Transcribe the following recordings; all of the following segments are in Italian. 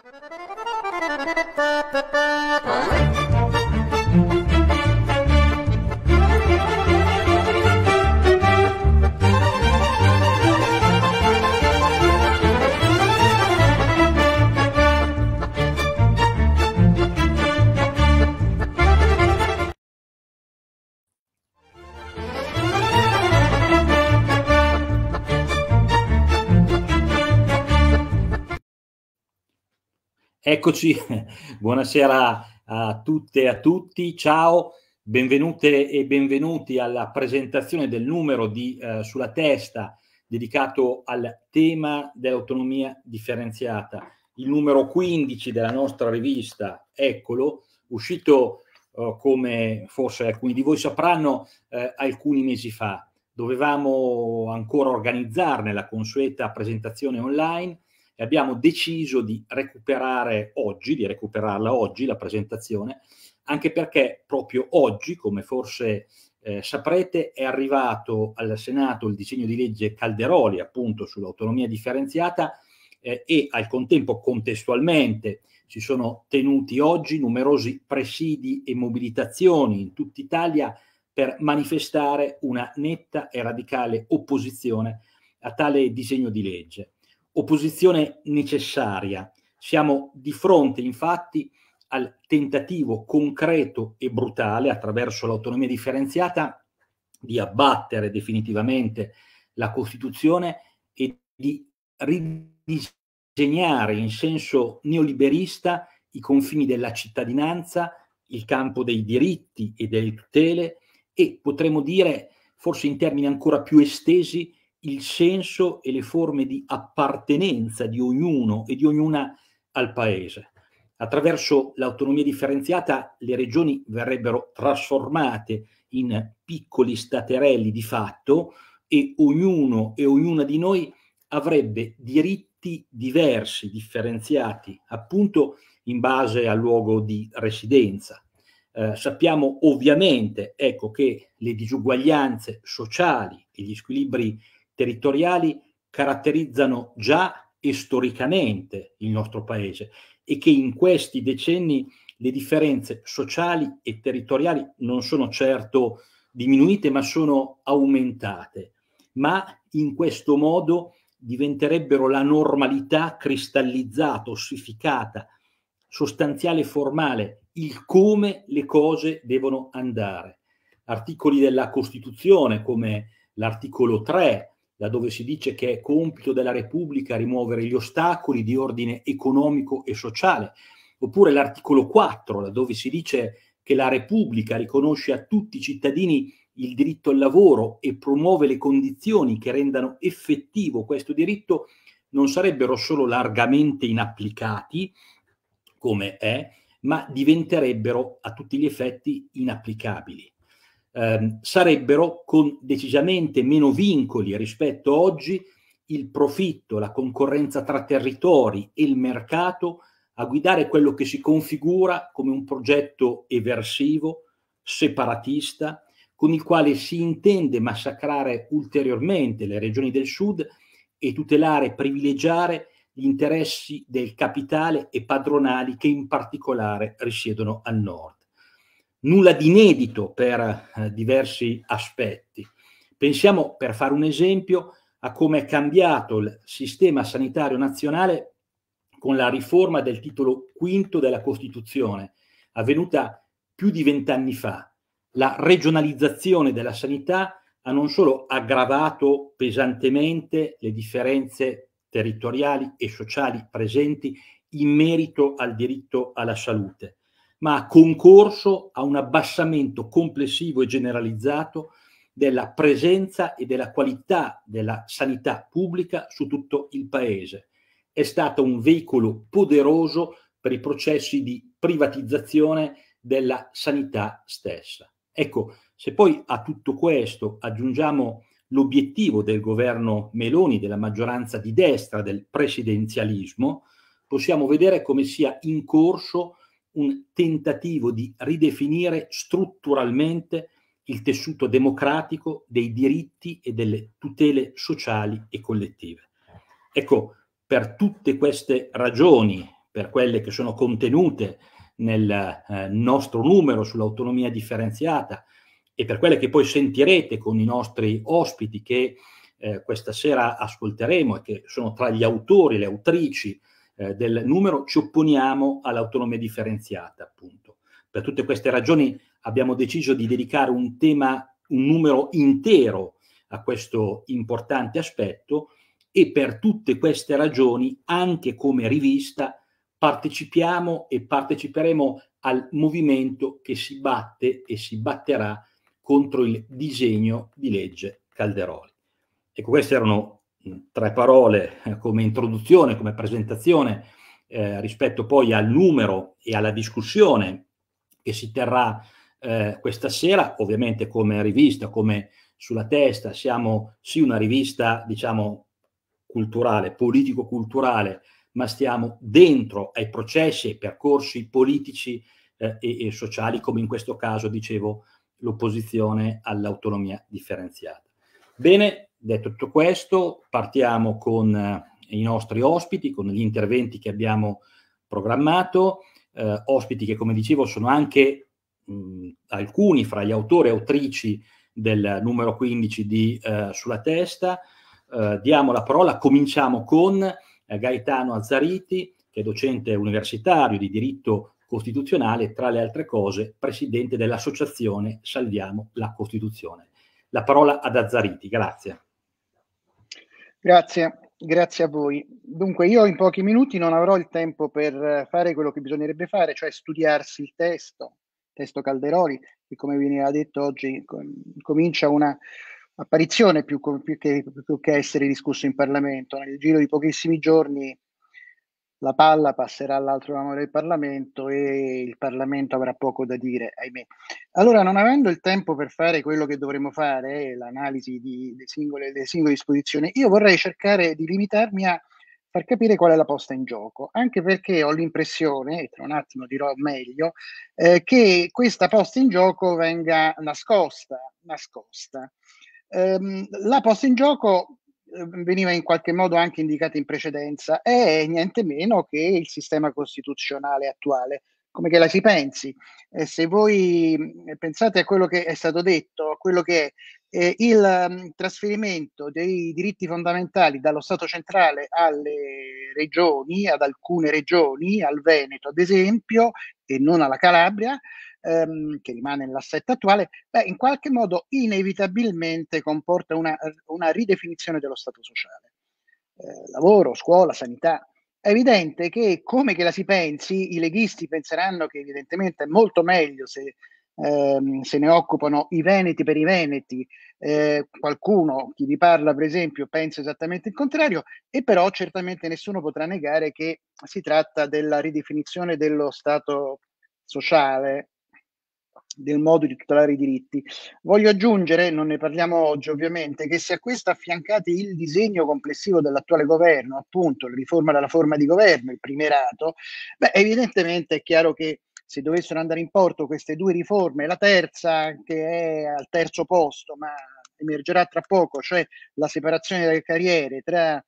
Thank you. Eccoci, buonasera a tutte e a tutti, ciao, benvenute e benvenuti alla presentazione del numero di eh, Sulla Testa dedicato al tema dell'autonomia differenziata, il numero 15 della nostra rivista, eccolo, uscito eh, come forse alcuni di voi sapranno eh, alcuni mesi fa. Dovevamo ancora organizzarne la consueta presentazione online, e abbiamo deciso di recuperare oggi, di recuperarla oggi la presentazione, anche perché proprio oggi, come forse eh, saprete, è arrivato al Senato il disegno di legge Calderoli appunto sull'autonomia differenziata eh, e al contempo contestualmente si sono tenuti oggi numerosi presidi e mobilitazioni in tutta Italia per manifestare una netta e radicale opposizione a tale disegno di legge opposizione necessaria. Siamo di fronte infatti al tentativo concreto e brutale attraverso l'autonomia differenziata di abbattere definitivamente la Costituzione e di ridisegnare in senso neoliberista i confini della cittadinanza, il campo dei diritti e delle tutele e potremmo dire, forse in termini ancora più estesi, il senso e le forme di appartenenza di ognuno e di ognuna al paese. Attraverso l'autonomia differenziata le regioni verrebbero trasformate in piccoli staterelli di fatto e ognuno e ognuna di noi avrebbe diritti diversi, differenziati, appunto in base al luogo di residenza. Eh, sappiamo ovviamente ecco, che le disuguaglianze sociali e gli squilibri territoriali caratterizzano già e storicamente il nostro paese e che in questi decenni le differenze sociali e territoriali non sono certo diminuite ma sono aumentate, ma in questo modo diventerebbero la normalità cristallizzata, ossificata, sostanziale e formale, il come le cose devono andare. Articoli della Costituzione come l'articolo 3 laddove si dice che è compito della Repubblica rimuovere gli ostacoli di ordine economico e sociale, oppure l'articolo 4, laddove si dice che la Repubblica riconosce a tutti i cittadini il diritto al lavoro e promuove le condizioni che rendano effettivo questo diritto, non sarebbero solo largamente inapplicati, come è, ma diventerebbero a tutti gli effetti inapplicabili eh, sarebbero con decisamente meno vincoli rispetto a oggi il profitto, la concorrenza tra territori e il mercato a guidare quello che si configura come un progetto eversivo, separatista, con il quale si intende massacrare ulteriormente le regioni del sud e tutelare e privilegiare gli interessi del capitale e padronali che in particolare risiedono al nord nulla di inedito per eh, diversi aspetti. Pensiamo, per fare un esempio, a come è cambiato il sistema sanitario nazionale con la riforma del titolo quinto della Costituzione, avvenuta più di vent'anni fa. La regionalizzazione della sanità ha non solo aggravato pesantemente le differenze territoriali e sociali presenti in merito al diritto alla salute, ma ha concorso a un abbassamento complessivo e generalizzato della presenza e della qualità della sanità pubblica su tutto il Paese. È stato un veicolo poderoso per i processi di privatizzazione della sanità stessa. Ecco, se poi a tutto questo aggiungiamo l'obiettivo del governo Meloni, della maggioranza di destra, del presidenzialismo, possiamo vedere come sia in corso un tentativo di ridefinire strutturalmente il tessuto democratico dei diritti e delle tutele sociali e collettive. Ecco, per tutte queste ragioni, per quelle che sono contenute nel eh, nostro numero sull'autonomia differenziata e per quelle che poi sentirete con i nostri ospiti che eh, questa sera ascolteremo e che sono tra gli autori, le autrici eh, del numero, ci opponiamo all'autonomia differenziata, appunto. Per tutte queste ragioni abbiamo deciso di dedicare un tema, un numero intero a questo importante aspetto e per tutte queste ragioni, anche come rivista, partecipiamo e parteciperemo al movimento che si batte e si batterà contro il disegno di legge Calderoli. Ecco, queste erano tre parole eh, come introduzione, come presentazione eh, rispetto poi al numero e alla discussione che si terrà eh, questa sera, ovviamente come rivista, come sulla testa, siamo sì una rivista diciamo culturale, politico-culturale, ma stiamo dentro ai processi e ai percorsi politici eh, e, e sociali, come in questo caso dicevo l'opposizione all'autonomia differenziata. Bene, Detto tutto questo, partiamo con eh, i nostri ospiti, con gli interventi che abbiamo programmato, eh, ospiti che come dicevo sono anche mh, alcuni fra gli autori e autrici del numero 15 di eh, Sulla testa. Eh, diamo la parola, cominciamo con eh, Gaetano Azzariti, che è docente universitario di diritto costituzionale, tra le altre cose presidente dell'associazione Salviamo la Costituzione. La parola ad Azzariti, grazie. Grazie, grazie a voi. Dunque, io in pochi minuti non avrò il tempo per eh, fare quello che bisognerebbe fare, cioè studiarsi il testo, il testo Calderoli, che come veniva detto oggi comincia una apparizione più, più, che, più che essere discusso in Parlamento. Nel giro di pochissimi giorni la palla passerà all'altro ramo del Parlamento e il Parlamento avrà poco da dire, ahimè. Allora, non avendo il tempo per fare quello che dovremmo fare, l'analisi delle singole, singole disposizioni, io vorrei cercare di limitarmi a far capire qual è la posta in gioco, anche perché ho l'impressione, e tra un attimo dirò meglio, eh, che questa posta in gioco venga nascosta. nascosta. Um, la posta in gioco Ehm, veniva in qualche modo anche indicata in precedenza, è niente meno che il sistema costituzionale attuale. Come che la si pensi? Eh, se voi mm, pensate a quello che è stato detto, a quello che è eh, il um, trasferimento dei diritti fondamentali dallo Stato centrale alle regioni, ad alcune regioni, al Veneto ad esempio, e non alla Calabria, ehm, che rimane nell'assetto attuale, beh, in qualche modo inevitabilmente comporta una, una ridefinizione dello Stato sociale. Eh, lavoro, scuola, sanità. È evidente che, come che la si pensi, i leghisti penseranno che evidentemente è molto meglio se ehm, se ne occupano i veneti per i veneti, eh, qualcuno, chi vi parla per esempio, pensa esattamente il contrario, e però certamente nessuno potrà negare che si tratta della ridefinizione dello stato sociale del modo di tutelare i diritti. Voglio aggiungere, non ne parliamo oggi ovviamente, che se a questo affiancate il disegno complessivo dell'attuale governo, appunto la riforma della forma di governo, il primerato, beh, evidentemente è chiaro che se dovessero andare in porto queste due riforme, la terza che è al terzo posto, ma emergerà tra poco, cioè la separazione delle carriere tra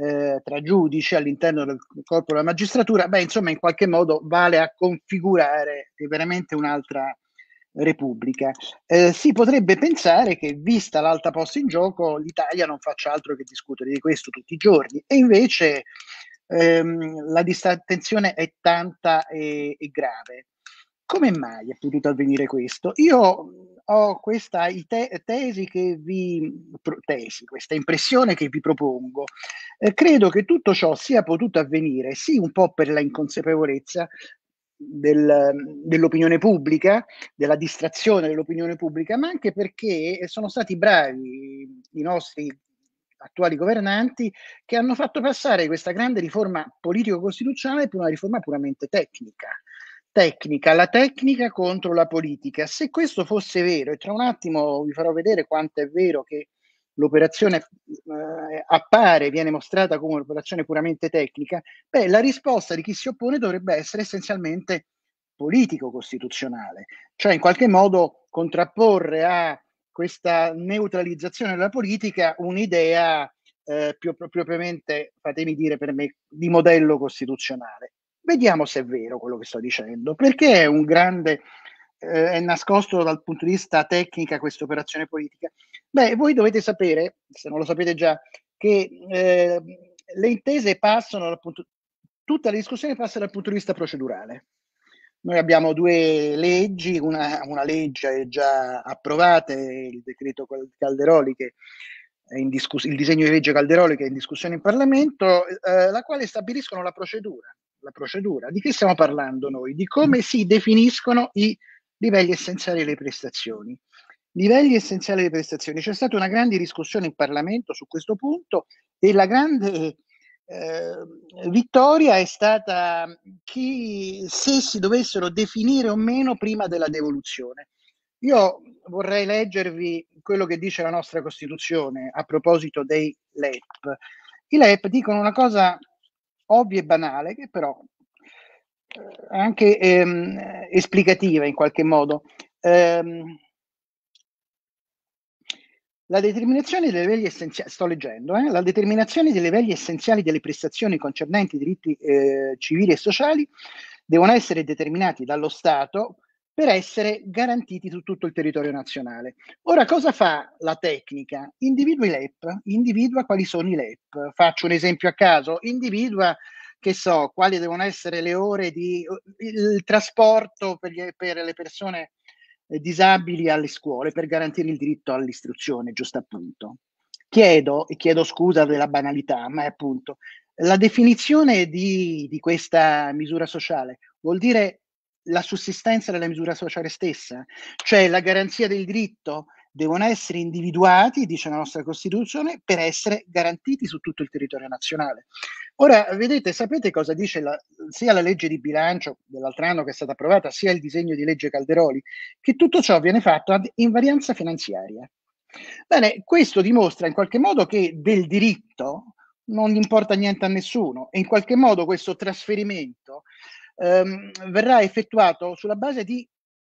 eh, tra giudici all'interno del corpo della magistratura, beh, insomma, in qualche modo vale a configurare veramente un'altra, Repubblica. Eh, si potrebbe pensare che, vista l'alta posta in gioco, l'Italia non faccia altro che discutere di questo tutti i giorni, e invece ehm, la disattenzione è tanta e, e grave. Come mai è potuto avvenire questo? Io ho questa te- tesi che vi pro- tesi, questa impressione che vi propongo. Eh, credo che tutto ciò sia potuto avvenire sì un po' per la inconsapevolezza, del, dell'opinione pubblica, della distrazione dell'opinione pubblica, ma anche perché sono stati bravi i nostri attuali governanti che hanno fatto passare questa grande riforma politico-costituzionale per una riforma puramente tecnica. Tecnica, la tecnica contro la politica. Se questo fosse vero, e tra un attimo vi farò vedere quanto è vero che l'operazione eh, appare, viene mostrata come un'operazione puramente tecnica, beh, la risposta di chi si oppone dovrebbe essere essenzialmente politico-costituzionale, cioè in qualche modo contrapporre a questa neutralizzazione della politica un'idea eh, più propriamente, fatemi dire per me, di modello costituzionale. Vediamo se è vero quello che sto dicendo, perché è un grande eh, è nascosto dal punto di vista tecnica questa operazione politica? Beh, voi dovete sapere, se non lo sapete già, che eh, le intese passano dal punto, tutta la discussione passa dal punto di vista procedurale. Noi abbiamo due leggi, una, una legge già approvata, il decreto Calderoli che è in Discuss- il disegno di legge Calderoli che è in discussione in Parlamento, eh, la quale stabiliscono la procedura. La procedura. Di che stiamo parlando noi? Di come si definiscono i livelli essenziali delle prestazioni. Livelli essenziali delle prestazioni. C'è stata una grande discussione in Parlamento su questo punto e la grande eh, vittoria è stata chi, se si dovessero definire o meno prima della devoluzione. Io vorrei leggervi quello che dice la nostra Costituzione a proposito dei LEP. I LEP dicono una cosa ovvia e banale, che però eh, anche ehm, esplicativa in qualche modo. Ehm, la determinazione dei livelli essenziali, sto leggendo, eh? la determinazione dei livelli essenziali delle prestazioni concernenti i diritti eh, civili e sociali devono essere determinati dallo Stato per essere garantiti su tutto il territorio nazionale. Ora, cosa fa la tecnica? Individua i LEP, individua quali sono i LEP. Faccio un esempio a caso, individua che so, quali devono essere le ore di il trasporto per, gli, per le persone eh, disabili alle scuole per garantire il diritto all'istruzione, giusto appunto. Chiedo, e chiedo scusa della banalità, ma è appunto la definizione di, di questa misura sociale vuol dire la sussistenza della misura sociale stessa, cioè la garanzia del diritto, devono essere individuati, dice la nostra Costituzione, per essere garantiti su tutto il territorio nazionale. Ora, vedete, sapete cosa dice la, sia la legge di bilancio dell'altro anno che è stata approvata, sia il disegno di legge Calderoli, che tutto ciò viene fatto ad invarianza finanziaria. Bene, questo dimostra in qualche modo che del diritto non importa niente a nessuno e in qualche modo questo trasferimento ehm, verrà effettuato sulla base di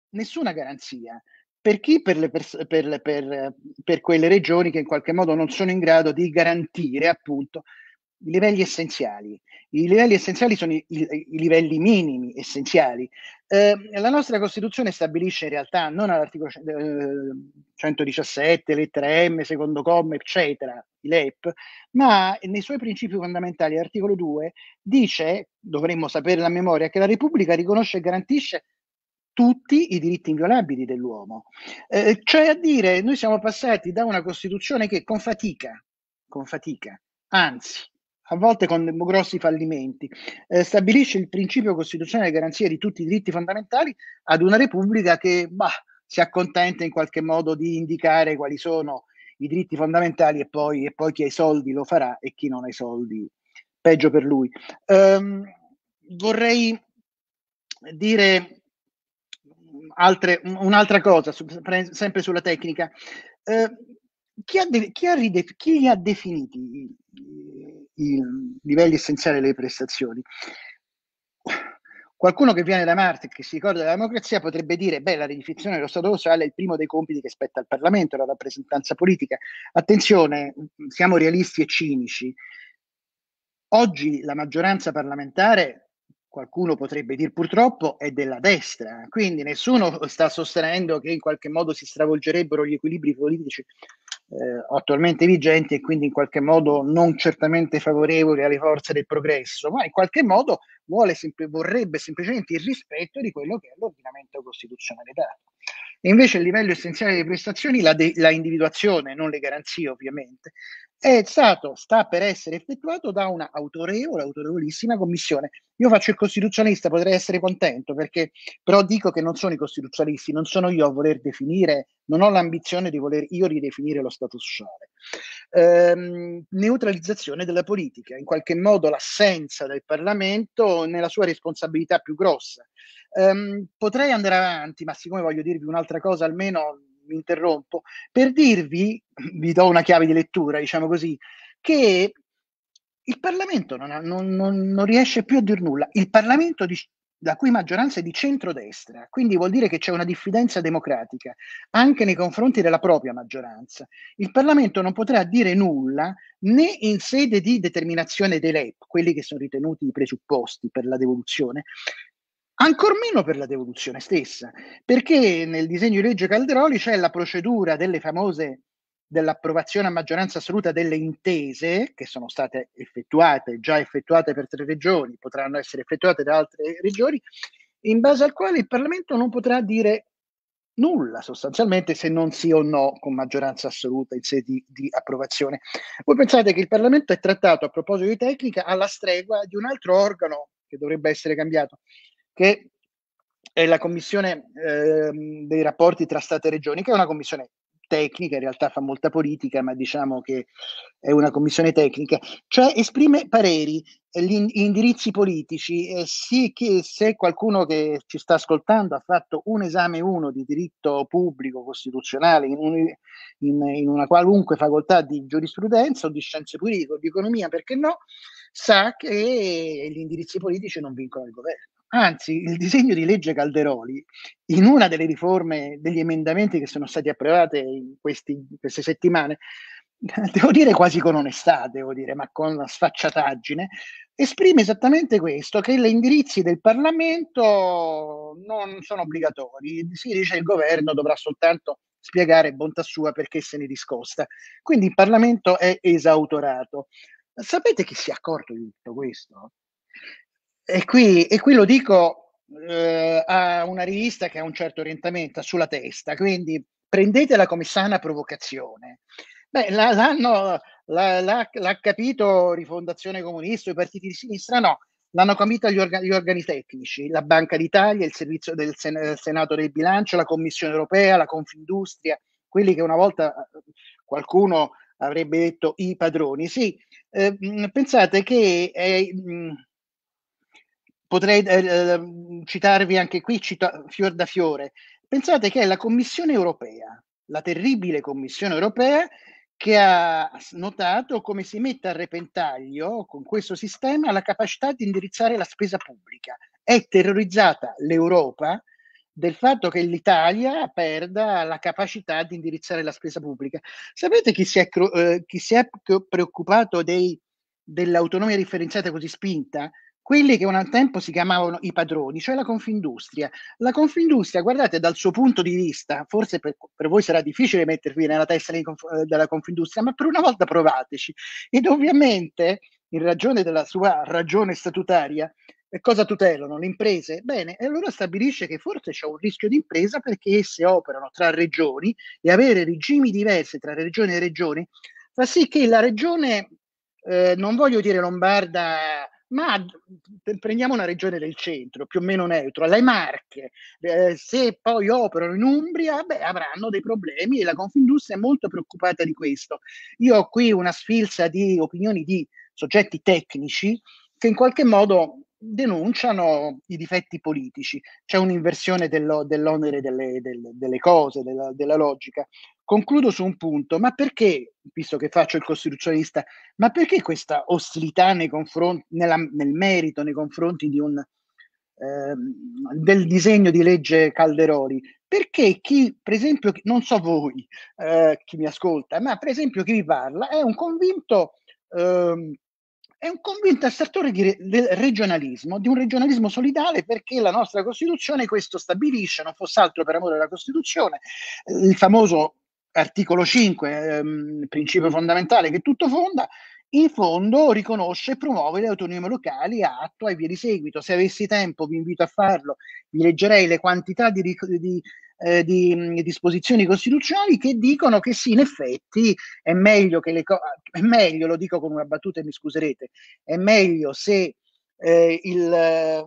nessuna garanzia per chi? Per, le pers- per, per, per quelle regioni che in qualche modo non sono in grado di garantire appunto i livelli essenziali. I livelli essenziali sono i, i, livelli minimi essenziali. Eh, la nostra Costituzione stabilisce in realtà, non all'articolo eh, 117, lettera M, secondo comma, eccetera, l'EP, ma nei suoi principi fondamentali, l'articolo 2, dice, dovremmo sapere la memoria, che la Repubblica riconosce e garantisce tutti i diritti inviolabili dell'uomo. Eh, cioè a dire, noi siamo passati da una Costituzione che con fatica, con fatica, anzi, a volte con grossi fallimenti, eh, stabilisce il principio costituzionale di garanzia di tutti i diritti fondamentali ad una Repubblica che bah, si accontenta in qualche modo di indicare quali sono i diritti fondamentali e poi, e poi chi ha i soldi lo farà e chi non ha i soldi peggio per lui. Um, vorrei dire altre, un'altra cosa, su, sempre sulla tecnica. Eh, chi, ha de- chi, ha ride- chi ha definito i, i, livelli essenziali delle prestazioni? Qualcuno che viene da Marte e che si ricorda della democrazia potrebbe dire, beh, la ridifizione dello Stato sociale è il primo dei compiti che spetta al Parlamento, la rappresentanza politica. Attenzione, siamo realisti e cinici. Oggi la maggioranza parlamentare qualcuno potrebbe dire purtroppo, è della destra. Quindi nessuno sta sostenendo che in qualche modo si stravolgerebbero gli equilibri politici eh, attualmente vigenti e quindi in qualche modo non certamente favorevoli alle forze del progresso, ma in qualche modo vuole, vorrebbe semplicemente il rispetto di quello che è l'ordinamento costituzionale dato. E invece il livello essenziale delle prestazioni, la, de- la individuazione, non le garanzie ovviamente, è stato, sta per essere effettuato da una autorevole, autorevolissima commissione. Io faccio il costituzionalista, potrei essere contento, perché però dico che non sono i costituzionalisti, non sono io a voler definire, non ho l'ambizione di voler io ridefinire lo status sociale. Ehm, neutralizzazione della politica, in qualche modo l'assenza del Parlamento nella sua responsabilità più grossa. Ehm, potrei andare avanti, ma siccome voglio dirvi un'altra cosa, almeno mi interrompo, per dirvi, vi do una chiave di lettura, diciamo così, che il Parlamento non, ha, non, non, non riesce più a dir nulla. Il Parlamento di, la cui maggioranza è di centrodestra, quindi vuol dire che c'è una diffidenza democratica anche nei confronti della propria maggioranza. Il Parlamento non potrà dire nulla né in sede di determinazione dei LEP, quelli che sono ritenuti i presupposti per la devoluzione, Ancor meno per la devoluzione stessa, perché nel disegno di legge Calderoli c'è la procedura delle famose dell'approvazione a maggioranza assoluta delle intese che sono state effettuate, già effettuate per tre regioni, potranno essere effettuate da altre regioni, in base al quale il Parlamento non potrà dire nulla sostanzialmente se non sì o no con maggioranza assoluta in sede di, di approvazione. Voi pensate che il Parlamento è trattato a proposito di tecnica alla stregua di un altro organo che dovrebbe essere cambiato, che è la commissione eh, dei rapporti tra Stato e Regioni, che è una commissione tecnica, in realtà fa molta politica, ma diciamo che è una commissione tecnica, cioè esprime pareri, gli indirizzi politici, eh, sì che se qualcuno che ci sta ascoltando ha fatto un esame uno di diritto pubblico costituzionale in, un, in, in una qualunque facoltà di giurisprudenza o di scienze politiche o di economia, perché no, sa che gli indirizzi politici non vincono il governo. Anzi, il disegno di legge Calderoli, in una delle riforme degli emendamenti che sono stati approvati in, questi, in queste settimane, devo dire quasi con onestà, devo dire, ma con sfacciataggine, esprime esattamente questo, che gli indirizzi del Parlamento non sono obbligatori, si dice che il governo dovrà soltanto spiegare bontà sua perché se ne discosta. Quindi il Parlamento è esautorato. Sapete chi si è accorto di tutto questo? E qui, e qui lo dico eh, a una rivista che ha un certo orientamento sulla testa, quindi prendetela come sana provocazione. Beh, l'hanno, l'ha, l'ha, l'ha capito Rifondazione Comunista, i partiti di sinistra no, l'hanno capito gli, orga- gli, organi tecnici, la Banca d'Italia, il servizio del, Sen- del, eh, Senato del Bilancio, la Commissione Europea, la Confindustria, quelli che una volta eh, qualcuno avrebbe detto i padroni. Sì, eh, pensate che eh, Potrei eh, eh, citarvi anche qui, cito, fior da fiore. Pensate che è la Commissione europea, la terribile Commissione europea, che ha notato come si mette a repentaglio con questo sistema la capacità di indirizzare la spesa pubblica. È terrorizzata l'Europa del fatto che l'Italia perda la capacità di indirizzare la spesa pubblica. Sapete chi si è, eh, chi si è preoccupato dei, dell'autonomia differenziata così spinta? quelli che un tempo si chiamavano i padroni, cioè la Confindustria. La Confindustria, guardate, dal suo punto di vista, forse per, per voi sarà difficile mettervi nella testa eh, della Confindustria, ma per una volta provateci. Ed ovviamente, in ragione della sua ragione statutaria, eh, cosa tutelano le imprese? Bene, e allora stabilisce che forse c'è un rischio di impresa perché esse operano tra regioni e avere regimi diversi tra regioni e regioni fa sì che la regione, eh, non voglio dire lombarda, ma mhmm, prendiamo una regione del centro, più o meno neutra, le Marche, eh, se poi operano in Umbria, beh, avranno dei problemi e la Confindustria è molto preoccupata di questo. Io ho qui una sfilza di opinioni di soggetti tecnici che in qualche modo denunciano i difetti politici, c'è un'inversione dell'onere delle, delle, delle cose, della, della, logica. Concludo su un punto, ma perché, visto che faccio il costituzionalista, ma perché questa ostilità nei confronti, nella, nel merito nei confronti di un, ehm, del disegno di legge Calderoli, perché chi, per esempio, non so voi, eh, chi mi ascolta, ma per esempio chi vi parla è un convinto, eh, è un convinto assertore di re- del regionalismo, di un regionalismo solidale perché la nostra Costituzione questo stabilisce, non fosse altro per amore della Costituzione, il famoso articolo 5, ehm, principio fondamentale che tutto fonda, in fondo riconosce e promuove le autonomie locali, attua e via di seguito. Se avessi tempo vi invito a farlo, vi leggerei le quantità di, di, eh, di mm, disposizioni costituzionali che dicono che sì, in effetti è meglio, che le cose, è meglio lo dico con una battuta e mi scuserete, è meglio se eh, il, eh,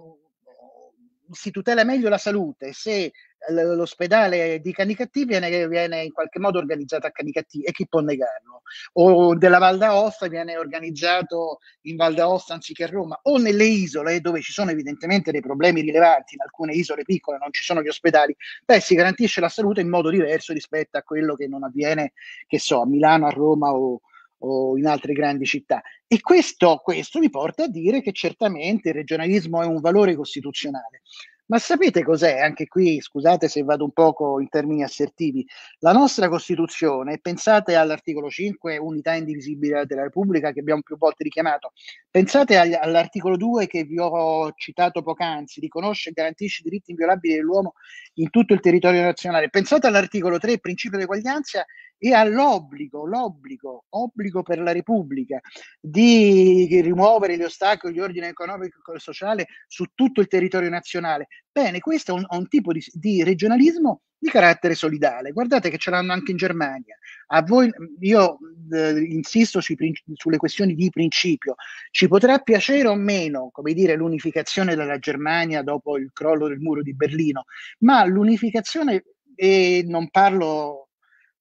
si tutela meglio la salute, se l'ospedale di Canicattì viene, viene, in qualche modo organizzato a Canicattì e chi può negarlo? O della Val d'Aosta viene organizzato in Val d'Aosta anziché a Roma, o nelle isole dove ci sono evidentemente dei problemi rilevanti, in alcune isole piccole non ci sono gli ospedali, beh si garantisce la salute in modo diverso rispetto a quello che non avviene, che so, a Milano, a Roma o, o in altre grandi città. E questo, questo mi porta a dire che certamente il regionalismo è un valore costituzionale. Ma sapete cos'è? Anche qui, scusate se vado un poco in termini assertivi, la nostra Costituzione, pensate all'articolo 5, unità indivisibile della Repubblica, che abbiamo più volte richiamato, pensate agli, all'articolo 2 che vi ho citato poc'anzi, riconosce e garantisce i diritti inviolabili dell'uomo in tutto il territorio nazionale, pensate all'articolo 3, principio di eguaglianza, e all'obbligo, l'obbligo, obbligo per la Repubblica di rimuovere gli ostacoli di ordine economico e sociale su tutto il territorio nazionale. Bene, questo è un, un tipo di, di, regionalismo di carattere solidale. Guardate che ce l'hanno anche in Germania. A voi, io eh, insisto sui, sulle questioni di principio. Ci potrà piacere o meno, come dire, l'unificazione della Germania dopo il crollo del muro di Berlino, ma l'unificazione, e non parlo,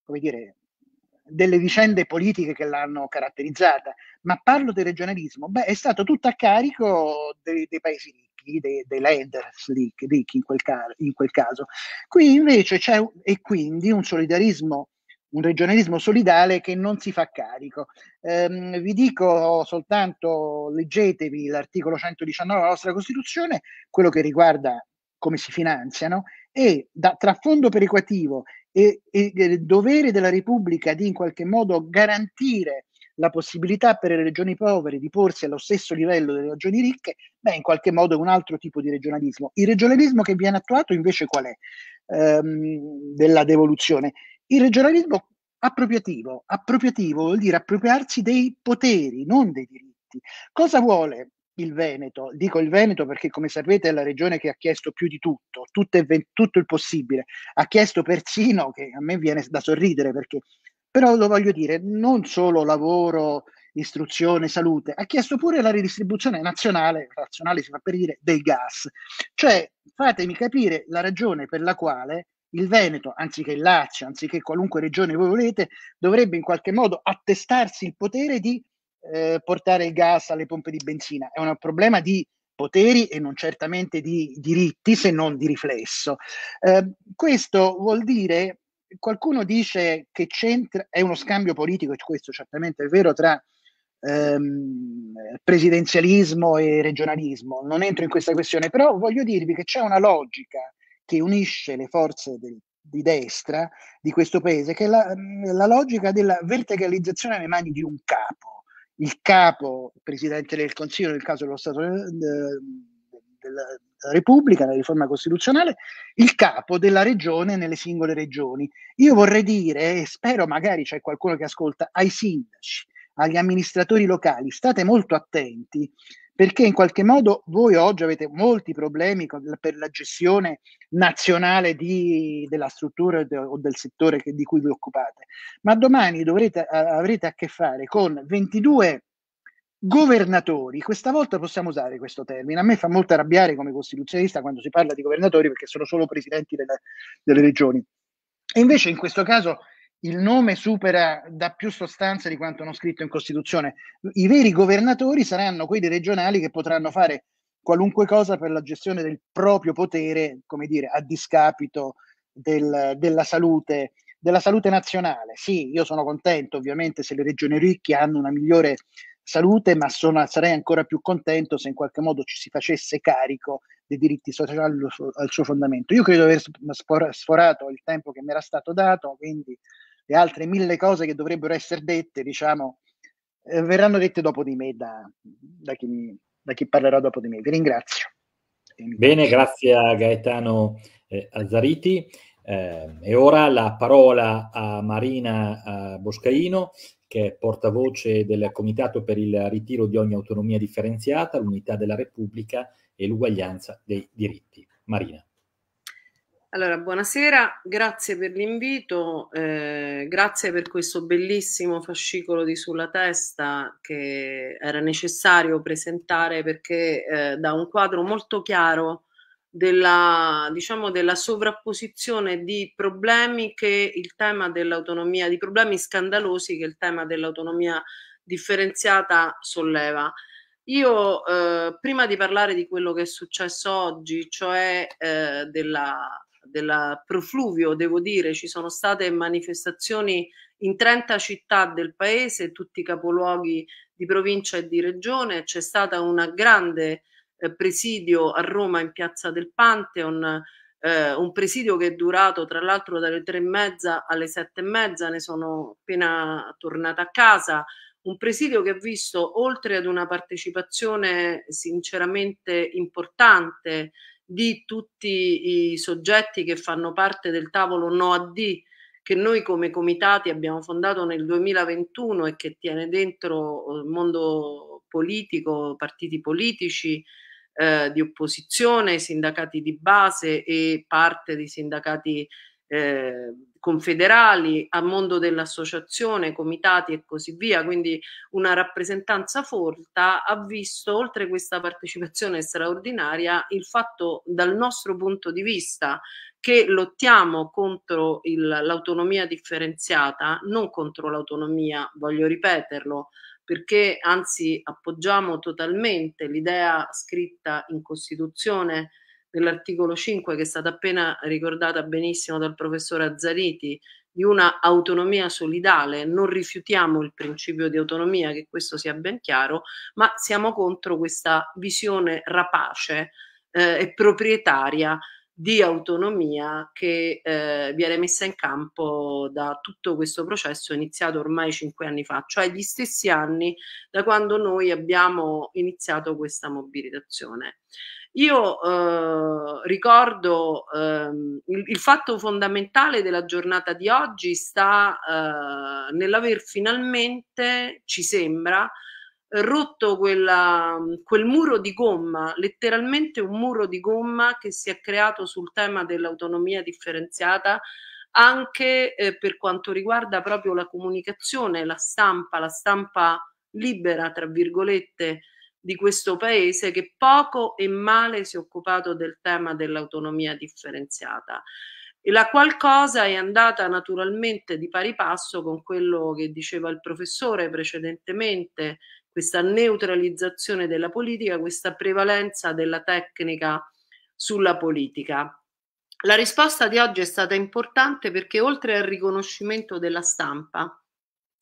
come dire, delle vicende politiche che l'hanno caratterizzata, ma parlo del regionalismo, beh, è stato tutto a carico dei, dei paesi ricchi. IP dei, dei lenders leak, leak in, quel car- in quel caso. Qui invece c'è e quindi un solidarismo un regionalismo solidale che non si fa carico. Ehm, vi dico soltanto, leggetevi l'articolo 119 della nostra Costituzione, quello che riguarda come si finanziano, e da, tra fondo perequativo e, e, e dovere della Repubblica di in qualche modo garantire la possibilità per le regioni povere di porsi allo stesso livello delle regioni ricche, beh, in qualche modo è un altro tipo di regionalismo. Il regionalismo che viene attuato invece qual è? Ehm, della devoluzione. Il regionalismo appropriativo, appropriativo vuol dire appropriarsi dei poteri, non dei diritti. Cosa vuole il Veneto. Dico il Veneto perché, come sapete, è la regione che ha chiesto più di tutto, tutto, ve- tutto, il possibile. Ha chiesto persino, che a me viene da sorridere perché però lo voglio dire, non solo lavoro, istruzione, salute, ha chiesto pure la ridistribuzione nazionale, nazionale si fa per dire, del gas. Cioè, fatemi capire la ragione per la quale il Veneto, anziché il Lazio, anziché qualunque regione voi volete, dovrebbe in qualche modo attestarsi il potere di eh, portare il gas alle pompe di benzina. È un problema di poteri e non certamente di diritti, se non di riflesso. Eh, questo vuol dire qualcuno dice che c'entra, è uno scambio politico, e questo certamente è vero, tra ehm, presidenzialismo e regionalismo. Non entro in questa questione, però voglio dirvi che c'è una logica che unisce le forze del, di destra di questo paese, che è la, la logica della verticalizzazione alle mani di un capo. Il capo, il presidente del Consiglio, nel caso dello Stato. Eh, della Repubblica, nella riforma costituzionale, il capo della regione nelle singole regioni. Io vorrei dire, e spero magari c'è qualcuno che ascolta, ai sindaci, agli amministratori locali, state molto attenti perché in qualche modo voi oggi avete molti problemi per la gestione nazionale di, della struttura o del settore che, di cui vi occupate, ma domani dovrete, avrete a che fare con 22 governatori, questa volta possiamo usare questo termine, a me fa molto arrabbiare come costituzionalista quando si parla di governatori perché sono solo presidenti delle, delle regioni. E invece in questo caso il nome supera da più sostanza di quanto non scritto in Costituzione. I veri governatori saranno quelli regionali che potranno fare qualunque cosa per la gestione del proprio potere, come dire, a discapito del, della salute della salute nazionale. Sì, io sono contento ovviamente se le regioni ricche hanno una migliore salute, ma sono, sarei ancora più contento se in qualche modo ci si facesse carico dei diritti sociali al suo fondamento. Io credo di aver sforato il tempo che mi era stato dato, quindi le altre mille cose che dovrebbero essere dette, diciamo, eh, verranno dette dopo di me da, da, chi, da, chi, parlerà dopo di me. Vi ringrazio. Bene, grazie a Gaetano eh, Azzariti. Eh, e ora la parola a Marina eh, Boscaino che è portavoce del Comitato per il ritiro di ogni autonomia differenziata, l'unità della Repubblica e l'uguaglianza dei diritti. Marina. Allora, buonasera, grazie per l'invito, eh, grazie per questo bellissimo fascicolo di Sulla Testa che era necessario presentare perché eh, dà un quadro molto chiaro della, diciamo, della sovrapposizione di problemi che il tema dell'autonomia, di problemi scandalosi che il tema dell'autonomia differenziata solleva. Io eh, prima di parlare di quello che è successo oggi, cioè eh, della, della profluvio, devo dire, ci sono state manifestazioni in 30 città del paese, tutti i capoluoghi di provincia e di regione, c'è stata una grande eh, presidio a Roma in piazza del Pantheon, eh, un presidio che è durato tra l'altro dalle tre e mezza alle sette e mezza, ne sono appena tornata a casa, un presidio che ha visto oltre ad una partecipazione sinceramente importante di tutti i soggetti che fanno parte del tavolo No a che noi come comitati abbiamo fondato nel 2021 e che tiene dentro eh, il mondo politico, partiti politici, eh, di opposizione, sindacati di base e parte di sindacati eh, confederali, a mondo dell'associazione, comitati e così via, quindi una rappresentanza folta, ha visto oltre questa partecipazione straordinaria il fatto dal nostro punto di vista che lottiamo contro il, l'autonomia differenziata, non contro l'autonomia, voglio ripeterlo, perché anzi appoggiamo totalmente l'idea scritta in Costituzione dell'articolo 5 che è stata appena ricordata benissimo dal professor Azzariti di una autonomia solidale, non rifiutiamo il principio di autonomia, che questo sia ben chiaro, ma siamo contro questa visione rapace eh, e proprietaria di autonomia che eh, viene messa in campo da tutto questo processo iniziato ormai cinque anni fa, cioè gli stessi anni da quando noi abbiamo iniziato questa mobilitazione. Io eh, ricordo ehm, il, il, fatto fondamentale della giornata di oggi sta eh, nell'aver finalmente, ci sembra, rotto quella, quel muro di gomma, letteralmente un muro di gomma che si è creato sul tema dell'autonomia differenziata anche eh, per quanto riguarda proprio la comunicazione, la stampa, la stampa libera, tra virgolette, di questo paese che poco e male si è occupato del tema dell'autonomia differenziata. E la qualcosa è andata naturalmente di pari passo con quello che diceva il professore precedentemente, questa neutralizzazione della politica, questa prevalenza della tecnica sulla politica. La risposta di oggi è stata importante perché oltre al riconoscimento della stampa,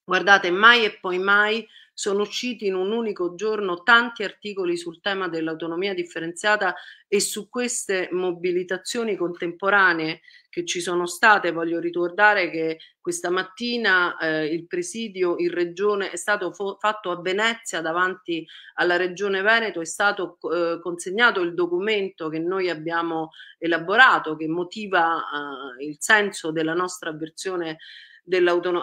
guardate, mai e poi mai sono usciti in un unico giorno tanti articoli sul tema dell'autonomia differenziata e su queste mobilitazioni contemporanee che ci sono state. Voglio ricordare che questa mattina eh, il presidio in regione è stato fo- fatto a Venezia davanti alla regione Veneto, è stato eh, consegnato il documento che noi abbiamo elaborato, che motiva eh, il senso della nostra avversione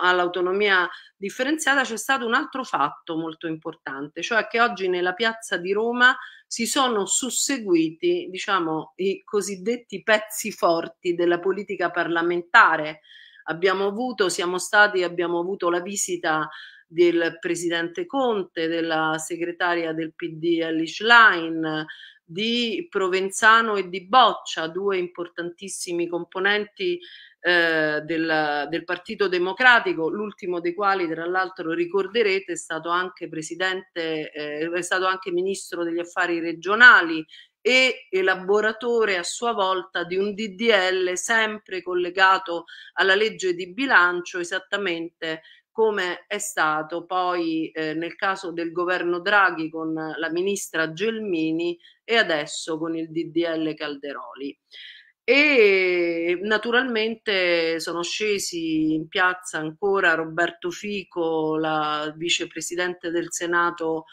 all'autonomia differenziata c'è stato un altro fatto molto importante, cioè che oggi nella piazza di Roma si sono susseguiti diciamo, i cosiddetti pezzi forti della politica parlamentare. Abbiamo avuto, siamo stati, abbiamo avuto la visita del presidente Conte, della segretaria del PD Alice Line, di Provenzano e di Boccia, due importantissimi componenti eh, del, del, Partito Democratico, l'ultimo dei quali tra l'altro ricorderete è stato anche presidente, eh, è stato anche ministro degli affari regionali e elaboratore a sua volta di un DDL sempre collegato alla legge di bilancio esattamente come è stato poi eh, nel caso del governo Draghi con la ministra Gelmini e adesso con il DDL Calderoli e naturalmente sono scesi in piazza ancora Roberto Fico, la vicepresidente del Senato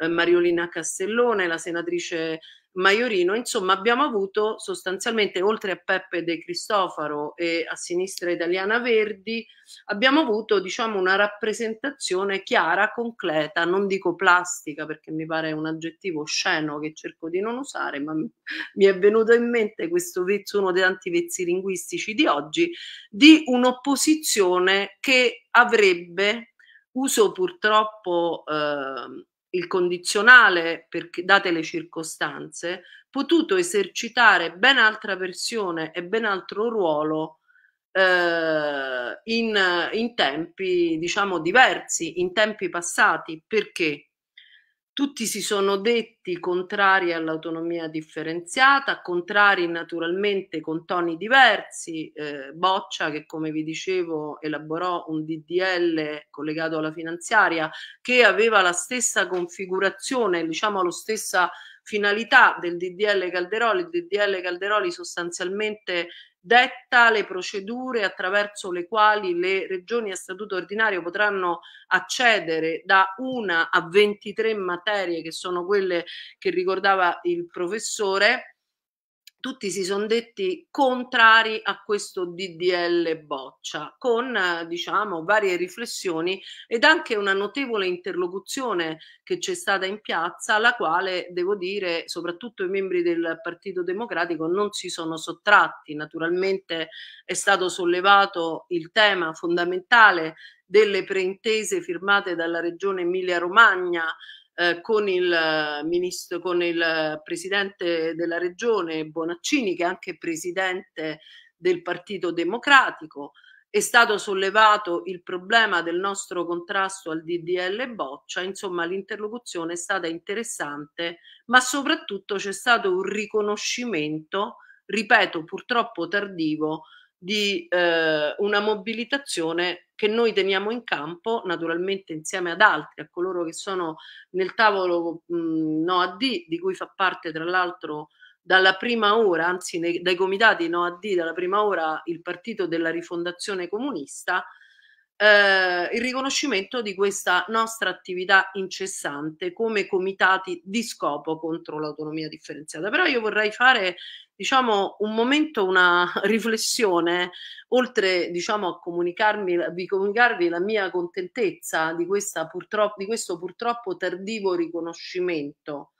eh, Mariolina Castellone, la senatrice Maiorino, insomma abbiamo avuto sostanzialmente oltre a Peppe De Cristofaro e a Sinistra Italiana Verdi, abbiamo avuto diciamo una rappresentazione chiara, concreta, non dico plastica perché mi pare un aggettivo sceno che cerco di non usare, ma mi è venuto in mente questo vezzo, uno dei tanti vezzi linguistici di oggi, di un'opposizione che avrebbe uso purtroppo eh, il condizionale, perché, date le circostanze, potuto esercitare ben altra versione e ben altro ruolo eh, in, in tempi, diciamo, diversi, in tempi passati. Perché? Tutti si sono detti contrari all'autonomia differenziata, contrari naturalmente con toni diversi. Eh, Boccia, che come vi dicevo elaborò un DDL collegato alla finanziaria, che aveva la stessa configurazione, diciamo la stessa finalità del DDL Calderoli. Il DDL Calderoli sostanzialmente detta le procedure attraverso le quali le regioni a statuto ordinario potranno accedere da una a 23 materie che sono quelle che ricordava il professore tutti si sono detti contrari a questo DDL boccia, con diciamo varie riflessioni ed anche una notevole interlocuzione che c'è stata in piazza, alla quale devo dire soprattutto i membri del Partito Democratico non si sono sottratti. Naturalmente è stato sollevato il tema fondamentale delle preintese firmate dalla regione Emilia Romagna eh, con, il eh, ministro, con il eh, presidente della regione Bonaccini, che è anche presidente del Partito Democratico. È stato sollevato il problema del nostro contrasto al DDL boccia, insomma l'interlocuzione è stata interessante, ma soprattutto c'è stato un riconoscimento, ripeto purtroppo tardivo, di eh, una mobilitazione che noi teniamo in campo, naturalmente insieme ad altri, a coloro che sono nel tavolo mh, mhmm, no di cui fa parte tra l'altro dalla prima ora, anzi nei, dai comitati no AD dalla prima ora il partito della rifondazione comunista, eh, il riconoscimento di questa nostra attività incessante come comitati di scopo contro l'autonomia differenziata. Però io vorrei fare diciamo un momento, una riflessione, oltre diciamo a comunicarmi, di comunicarvi la mia contentezza di, questa, purtroppo, di questo purtroppo tardivo riconoscimento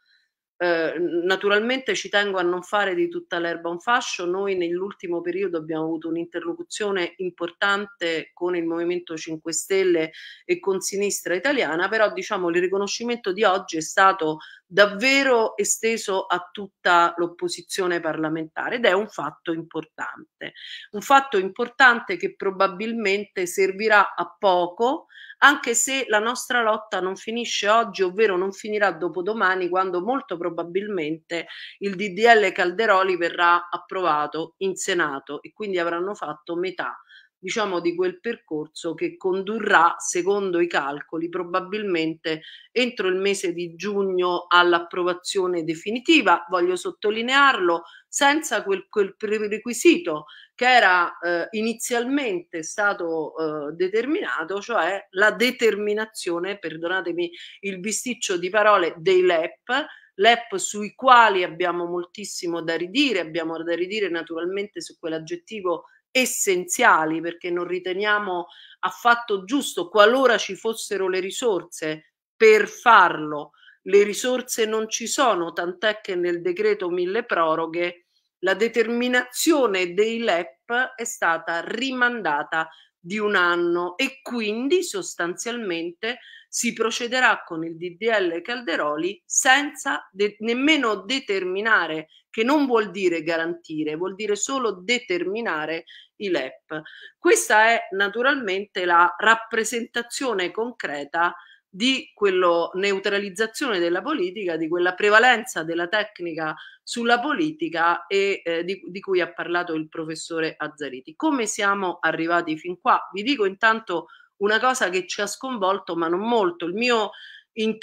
eh, naturalmente ci tengo a non fare di tutta l'erba un fascio, noi nell'ultimo periodo abbiamo avuto un'interlocuzione importante con il Movimento 5 Stelle e con Sinistra Italiana, però diciamo il riconoscimento di oggi è stato davvero esteso a tutta l'opposizione parlamentare ed è un fatto importante, un fatto importante che probabilmente servirà a poco anche se la nostra lotta non finisce oggi, ovvero non finirà dopodomani, quando molto probabilmente il DDL Calderoli verrà approvato in Senato e quindi avranno fatto metà diciamo di quel percorso che condurrà, secondo i calcoli, probabilmente entro il mese di giugno all'approvazione definitiva. Voglio sottolinearlo senza quel, quel prerequisito che era eh, inizialmente stato eh, determinato, cioè la determinazione, perdonatemi il bisticcio di parole, dei LEP, LEP sui quali abbiamo moltissimo da ridire, abbiamo da ridire naturalmente su quell'aggettivo essenziali perché non riteniamo affatto giusto qualora ci fossero le risorse per farlo. Le risorse non ci sono, tant'è che nel decreto mille proroghe la determinazione dei LEP è stata rimandata di un anno e quindi sostanzialmente si procederà con il DDL Calderoli senza de- nemmeno determinare, che non vuol dire garantire, vuol dire solo determinare i LEP. Questa è naturalmente la rappresentazione concreta di quella neutralizzazione della politica, di quella prevalenza della tecnica sulla politica e, eh, di, di, cui ha parlato il professore Azzariti. Come siamo arrivati fin qua? Vi dico intanto una cosa che ci ha sconvolto, ma non molto. Il mio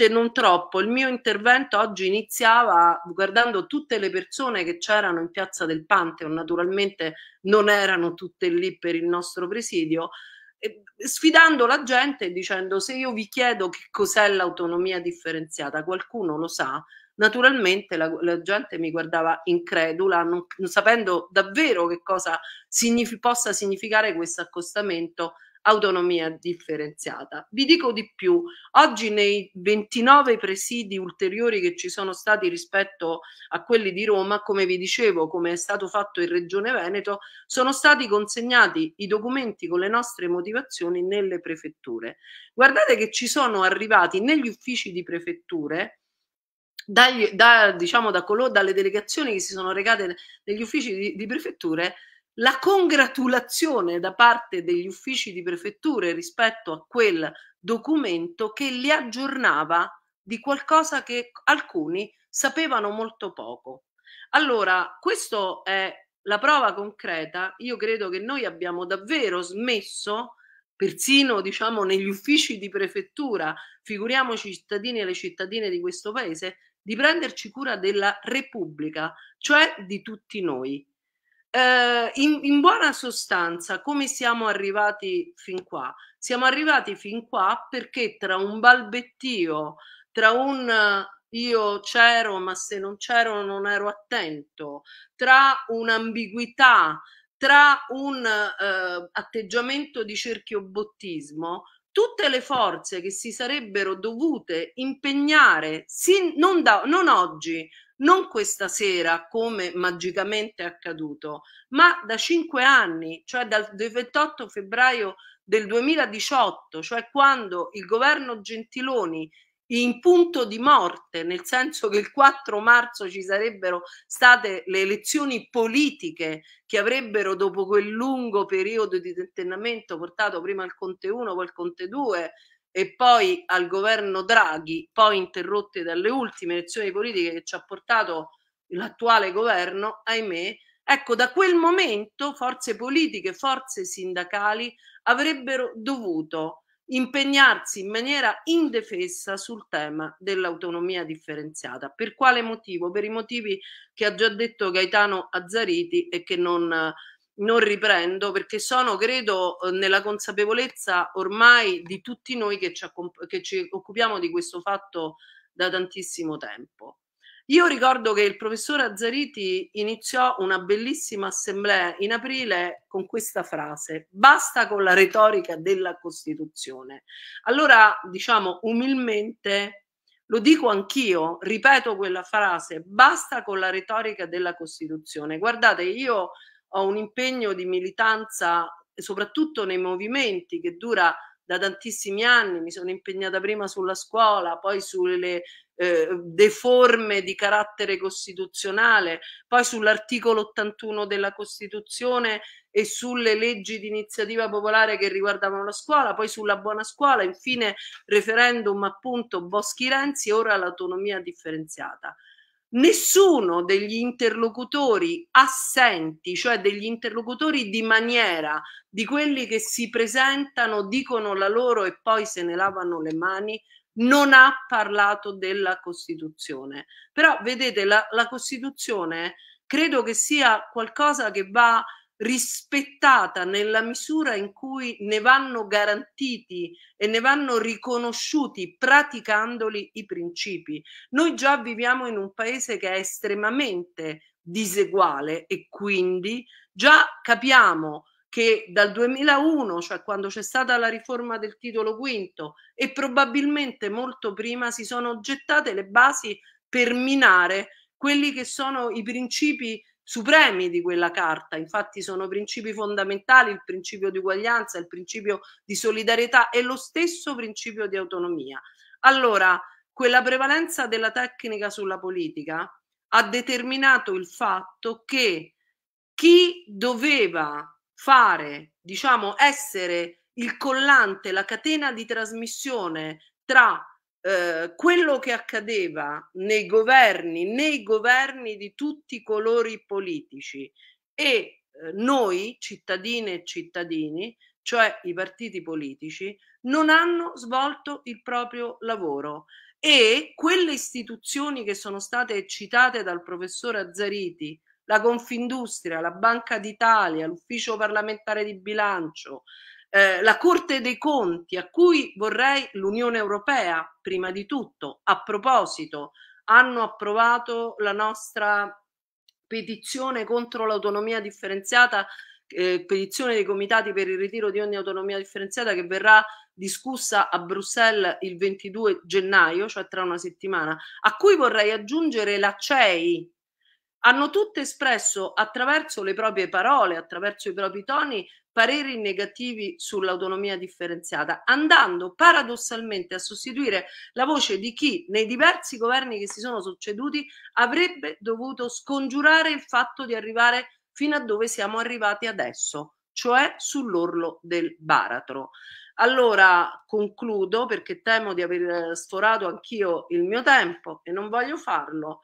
non troppo, il mio intervento oggi iniziava guardando tutte le persone che c'erano in piazza del Pantheon, naturalmente non erano tutte lì per il nostro presidio, sfidando la gente e dicendo se io vi chiedo che cos'è l'autonomia differenziata, qualcuno lo sa, naturalmente la, la gente mi guardava incredula, non, non sapendo davvero che cosa signif- possa significare questo accostamento autonomia differenziata. Vi dico di più, oggi nei 29 presidi ulteriori che ci sono stati rispetto a quelli di Roma, come vi dicevo, come è stato fatto in Regione Veneto, sono stati consegnati i documenti con le nostre motivazioni nelle prefetture. Guardate che ci sono arrivati negli uffici di prefetture dagli, da, diciamo, da colo, dalle delegazioni che si sono recate negli uffici di, di prefetture la congratulazione da parte degli uffici di prefetture rispetto a quel documento che li aggiornava di qualcosa che alcuni sapevano molto poco. Allora, questa è la prova concreta. Io credo che noi abbiamo davvero smesso, persino diciamo negli uffici di prefettura, figuriamoci i cittadini e le cittadine di questo paese, di prenderci cura della Repubblica, cioè di tutti noi eh, in, in buona sostanza, come siamo arrivati fin qua? Siamo arrivati fin qua perché tra un balbettio, tra un eh, io c'ero, ma se non c'ero non ero attento, tra un'ambiguità, tra un eh, atteggiamento di cerchio-bottismo, tutte le forze che si sarebbero dovute impegnare, sin, non, da, non oggi, non questa sera come magicamente è accaduto, ma da cinque anni, cioè dal 28 febbraio del 2018, cioè quando il governo Gentiloni in punto di morte, nel senso che il 4 marzo ci sarebbero state le elezioni politiche che avrebbero dopo quel lungo periodo di tentennamento portato prima al Conte 1, poi al Conte 2, e poi al governo Draghi, poi interrotte dalle ultime elezioni politiche che ci ha portato l'attuale governo, ahimè, ecco, da quel momento forze politiche, forze sindacali avrebbero dovuto impegnarsi in maniera indefessa sul tema dell'autonomia differenziata. Per quale motivo? Per i motivi che ha già detto Gaetano Azzariti e che non non riprendo perché sono, credo, eh, nella consapevolezza ormai di tutti noi che ci, che ci occupiamo di questo fatto da tantissimo tempo. Io ricordo che il professor Azzariti iniziò una bellissima assemblea in aprile con questa frase: basta con la retorica della Costituzione. Allora, diciamo umilmente, lo dico anch'io, ripeto quella frase: basta con la retorica della Costituzione. Guardate, io ho un impegno di militanza soprattutto nei movimenti che dura da tantissimi anni, mi sono impegnata prima sulla scuola, poi sulle eh, deforme di carattere costituzionale, poi sull'articolo 81 della Costituzione e sulle leggi di iniziativa popolare che riguardavano la scuola, poi sulla buona scuola, infine referendum appunto Boschi Renzi e ora l'autonomia differenziata nessuno degli interlocutori assenti, cioè degli interlocutori di maniera, di quelli che si presentano, dicono la loro e poi se ne lavano le mani, non ha parlato della Costituzione. Però vedete, la, la Costituzione credo che sia qualcosa che va rispettata nella misura in cui ne vanno garantiti e ne vanno riconosciuti praticandoli i principi. Noi già viviamo in un paese che è estremamente diseguale e quindi già capiamo che dal 2001, cioè quando c'è stata la riforma del titolo quinto e probabilmente molto prima, si sono gettate le basi per minare quelli che sono i principi supremi di quella carta, infatti sono principi fondamentali, il principio di uguaglianza, il principio di solidarietà e lo stesso principio di autonomia. Allora, quella prevalenza della tecnica sulla politica ha determinato il fatto che chi doveva fare, diciamo, essere il collante, la catena di trasmissione tra eh, quello che accadeva nei governi, nei governi di tutti i colori politici e eh, noi, cittadine e cittadini, cioè i partiti politici, non hanno svolto il proprio lavoro e quelle istituzioni che sono state citate dal professor Azzariti, la Confindustria, la Banca d'Italia, l'Ufficio parlamentare di bilancio, eh, la Corte dei Conti, a cui vorrei l'Unione Europea, prima di tutto, a proposito, hanno approvato la nostra petizione contro l'autonomia differenziata, eh, petizione dei comitati per il ritiro di ogni autonomia differenziata che verrà discussa a Bruxelles il 22 gennaio, cioè tra una settimana, a cui vorrei aggiungere la CEI. Hanno tutte espresso attraverso le proprie parole, attraverso i propri toni, pareri negativi sull'autonomia differenziata, andando paradossalmente a sostituire la voce di chi nei diversi governi che si sono succeduti avrebbe dovuto scongiurare il fatto di arrivare fino a dove siamo arrivati adesso, cioè sull'orlo del baratro. Allora concludo perché temo di aver eh, sforato anch'io il mio tempo e non voglio farlo.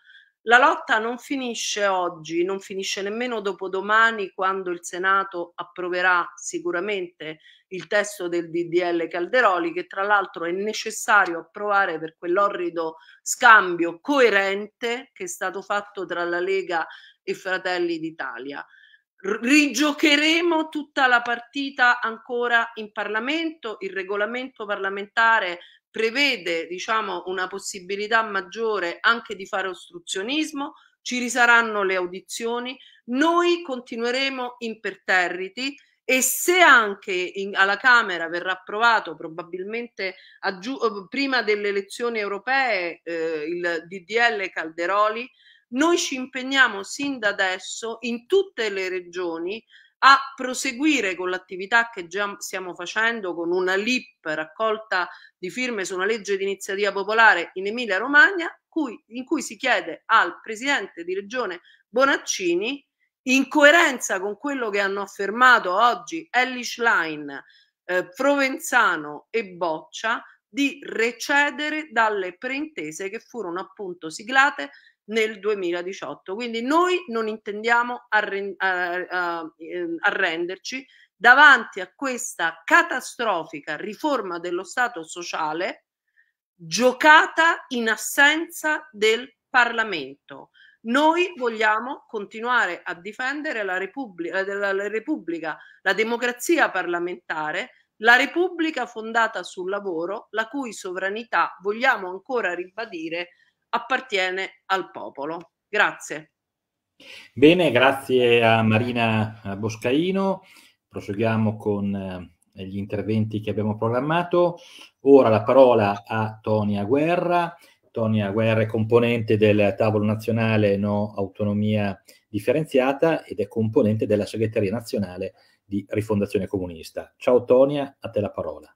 La lotta non finisce oggi, non finisce nemmeno dopodomani quando il Senato approverà sicuramente il testo del DDL Calderoli che tra l'altro è necessario approvare per quell'orrido scambio coerente che è stato fatto tra la Lega e Fratelli d'Italia. Rigiocheremo tutta la partita ancora in Parlamento, il regolamento parlamentare prevede diciamo, una possibilità maggiore anche di fare ostruzionismo, ci risaranno le audizioni, noi continueremo imperterriti e se anche in, alla Camera verrà approvato probabilmente a eh, prima delle elezioni europee eh, il DDL Calderoli, noi ci impegniamo sin da adesso in tutte le regioni a proseguire con l'attività che già stiamo facendo con una LIP raccolta di firme su una legge di iniziativa popolare in Emilia Romagna, cui, in cui si chiede al presidente di regione Bonaccini, in coerenza con quello che hanno affermato oggi Ellis Schlein, eh, Provenzano e Boccia, di recedere dalle preintese che furono appunto siglate nel 2018. Quindi noi non intendiamo arren- eh, eh, ehm, arrenderci davanti a questa catastrofica riforma dello Stato sociale giocata in assenza del Parlamento. Noi vogliamo continuare a difendere la Repubblica, eh, la, Repubblica, la democrazia parlamentare, la Repubblica fondata sul lavoro, la cui sovranità vogliamo ancora ribadire appartiene al popolo. Grazie. Bene, grazie a Marina eh, Boscaino. Proseguiamo con eh, gli interventi che abbiamo programmato. Ora la parola a Tonia Guerra. Tonia Guerra è componente del tavolo nazionale No Autonomia Differenziata ed è componente della segreteria nazionale di Rifondazione Comunista. Ciao Tonia, a te la parola.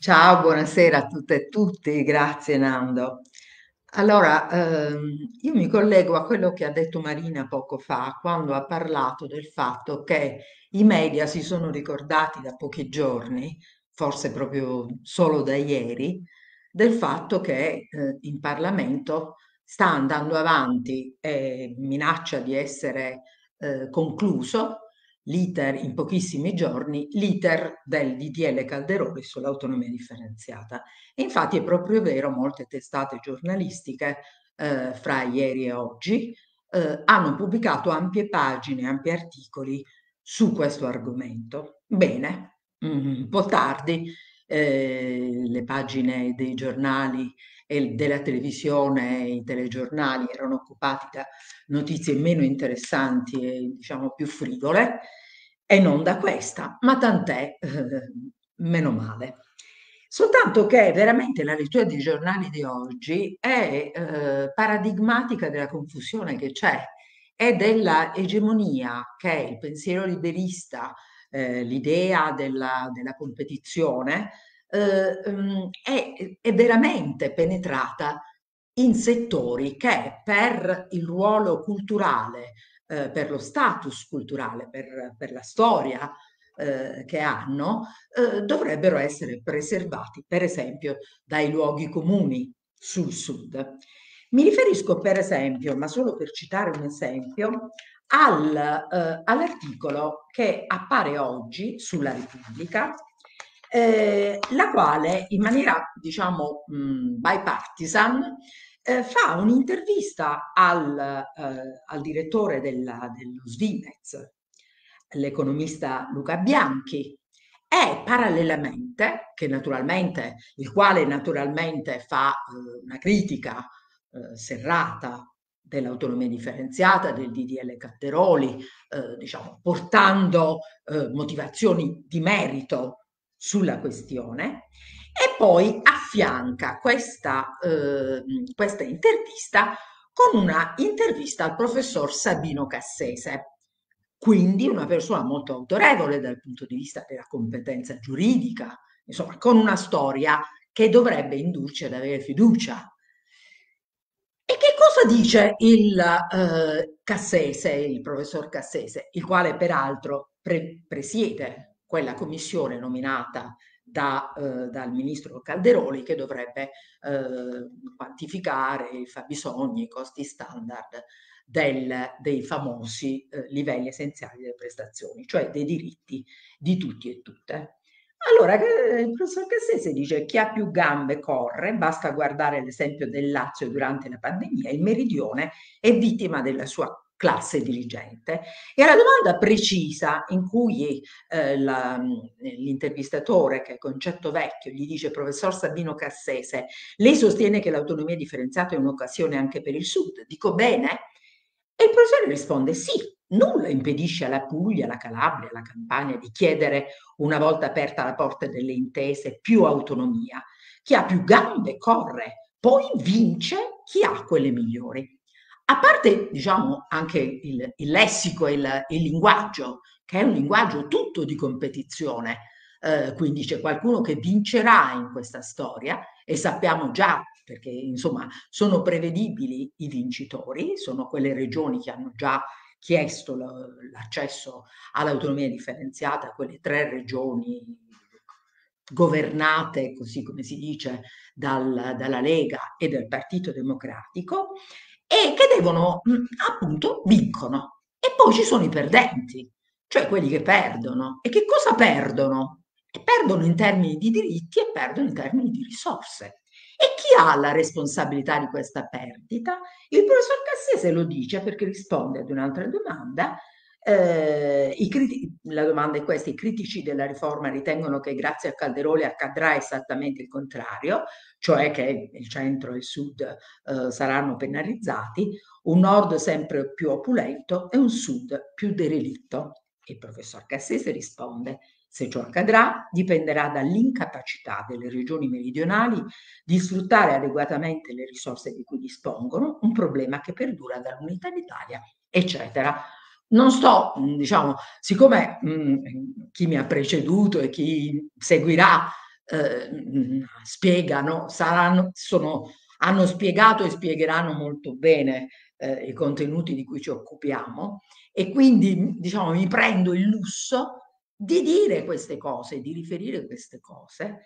Ciao, buonasera a tutte e tutti, grazie Nando. Allora, ehm, io mi collego a quello che ha detto Marina poco fa, quando ha parlato del fatto che i media si sono ricordati da pochi giorni, forse proprio solo da ieri, del fatto che eh, in Parlamento sta andando avanti e minaccia di essere eh, concluso l'iter in pochissimi giorni, l'iter del DDL Calderoli sull'autonomia differenziata. E infatti è proprio vero, molte testate giornalistiche eh, fra ieri e oggi eh, hanno pubblicato ampie pagine, ampi articoli su questo argomento. Bene, mm, un po' tardi, eh, le pagine dei giornali e della televisione e i telegiornali erano occupati da notizie meno interessanti e diciamo più frivole e non da questa, ma tant'è, eh, meno male. Soltanto che veramente la lettura dei giornali di oggi è eh, paradigmatica della confusione che c'è e della egemonia che il pensiero liberista eh, l'idea della, della competizione, eh, ehm, è, è, veramente penetrata in settori che per il ruolo culturale, eh, per lo status culturale, per, per la storia eh, che hanno, eh, dovrebbero essere preservati, per esempio, dai luoghi comuni sul sud. Mi riferisco per esempio, ma solo per citare un esempio, al, eh, all'articolo che appare oggi sulla Repubblica, eh, la quale in maniera diciamo mh, mm, bipartisan eh, fa un'intervista al, eh, al direttore della, dello Svimez, l'economista Luca Bianchi, e parallelamente, naturalmente, il quale naturalmente fa eh, una critica eh, serrata dell'autonomia differenziata, del DDL Catteroli, eh, diciamo, portando eh, motivazioni di merito sulla questione e poi affianca questa, eh, questa intervista con una intervista al professor Sabino Cassese, quindi una persona molto autorevole dal punto di vista della competenza giuridica, insomma, con una storia che dovrebbe indurci ad avere fiducia cosa dice il eh, Cassese, il professor Cassese, il quale peraltro pre- presiede quella commissione nominata da, eh, dal ministro Calderoli che dovrebbe eh, quantificare i fabbisogni, i costi standard del, dei famosi eh, livelli essenziali delle prestazioni, cioè dei diritti di tutti e tutte. Allora, eh, il professor Cassese dice chi ha più gambe corre, basta guardare l'esempio del Lazio durante la pandemia, il meridione è vittima della sua classe dirigente. E alla domanda precisa in cui eh, la, mm, l'intervistatore, che è concetto vecchio, gli dice professor Sabino Cassese, lei sostiene che l'autonomia differenziata è un'occasione anche per il Sud, dico bene? E il professore risponde sì, Nulla impedisce alla Puglia, alla Calabria, alla Campania di chiedere, una volta aperta la porta delle intese, più autonomia. Chi ha più gambe corre, poi vince chi ha quelle migliori. A parte, diciamo, anche il, il lessico e il, il, linguaggio, che è un linguaggio tutto di competizione, eh, quindi c'è qualcuno che vincerà in questa storia e sappiamo già perché insomma sono prevedibili i vincitori, sono quelle regioni che hanno già chiesto l'accesso all'autonomia differenziata a quelle tre regioni governate, così come si dice, dal, dalla Lega e dal Partito Democratico e che devono mm, appunto vincono. E poi ci sono i perdenti, cioè quelli che perdono. E che cosa perdono? perdono in termini di diritti e perdono in termini di risorse. E chi ha la responsabilità di questa perdita? Il professor Cassese lo dice perché risponde ad un'altra domanda. Eh, critici, la domanda è questa, i critici della riforma ritengono che grazie a Calderoli accadrà esattamente il contrario, cioè che il centro e il sud eh, saranno penalizzati, un nord sempre più opulento e un sud più derelitto. Il professor Cassese risponde, se ciò accadrà, dipenderà dall'incapacità delle regioni meridionali di sfruttare adeguatamente le risorse di cui dispongono, un problema che perdura dall'unità d'Italia, eccetera. Non sto, mm, diciamo, siccome mh, mm, chi mi ha preceduto e chi seguirà eh, spiegano, saranno, sono, hanno spiegato e spiegheranno molto bene eh, i contenuti di cui ci occupiamo e quindi diciamo mi prendo il lusso di dire queste cose, di riferire queste cose,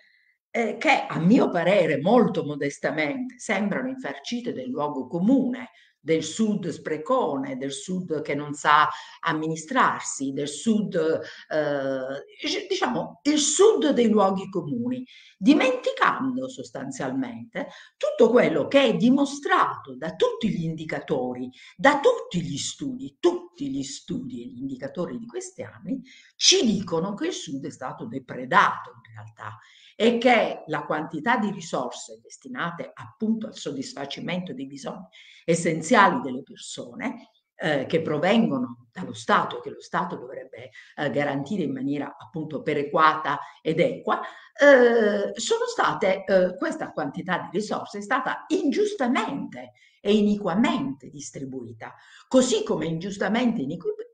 eh, che a mio parere molto modestamente sembrano infarcite del luogo comune, del sud sprecone, del sud che non sa amministrarsi, del sud, eh, diciamo, il sud dei luoghi comuni, dimenticando sostanzialmente tutto quello che è dimostrato da tutti gli indicatori, da tutti gli studi, tutti gli studi e gli indicatori di questi anni ci dicono che il sud è stato depredato in realtà e che la quantità di risorse destinate appunto al soddisfacimento dei bisogni essenziali delle persone eh, che provengono dallo Stato, e che lo Stato dovrebbe eh, garantire in maniera appunto perequata ed equa, eh, sono state, eh, questa quantità di risorse è stata ingiustamente e iniquamente distribuita, così come ingiustamente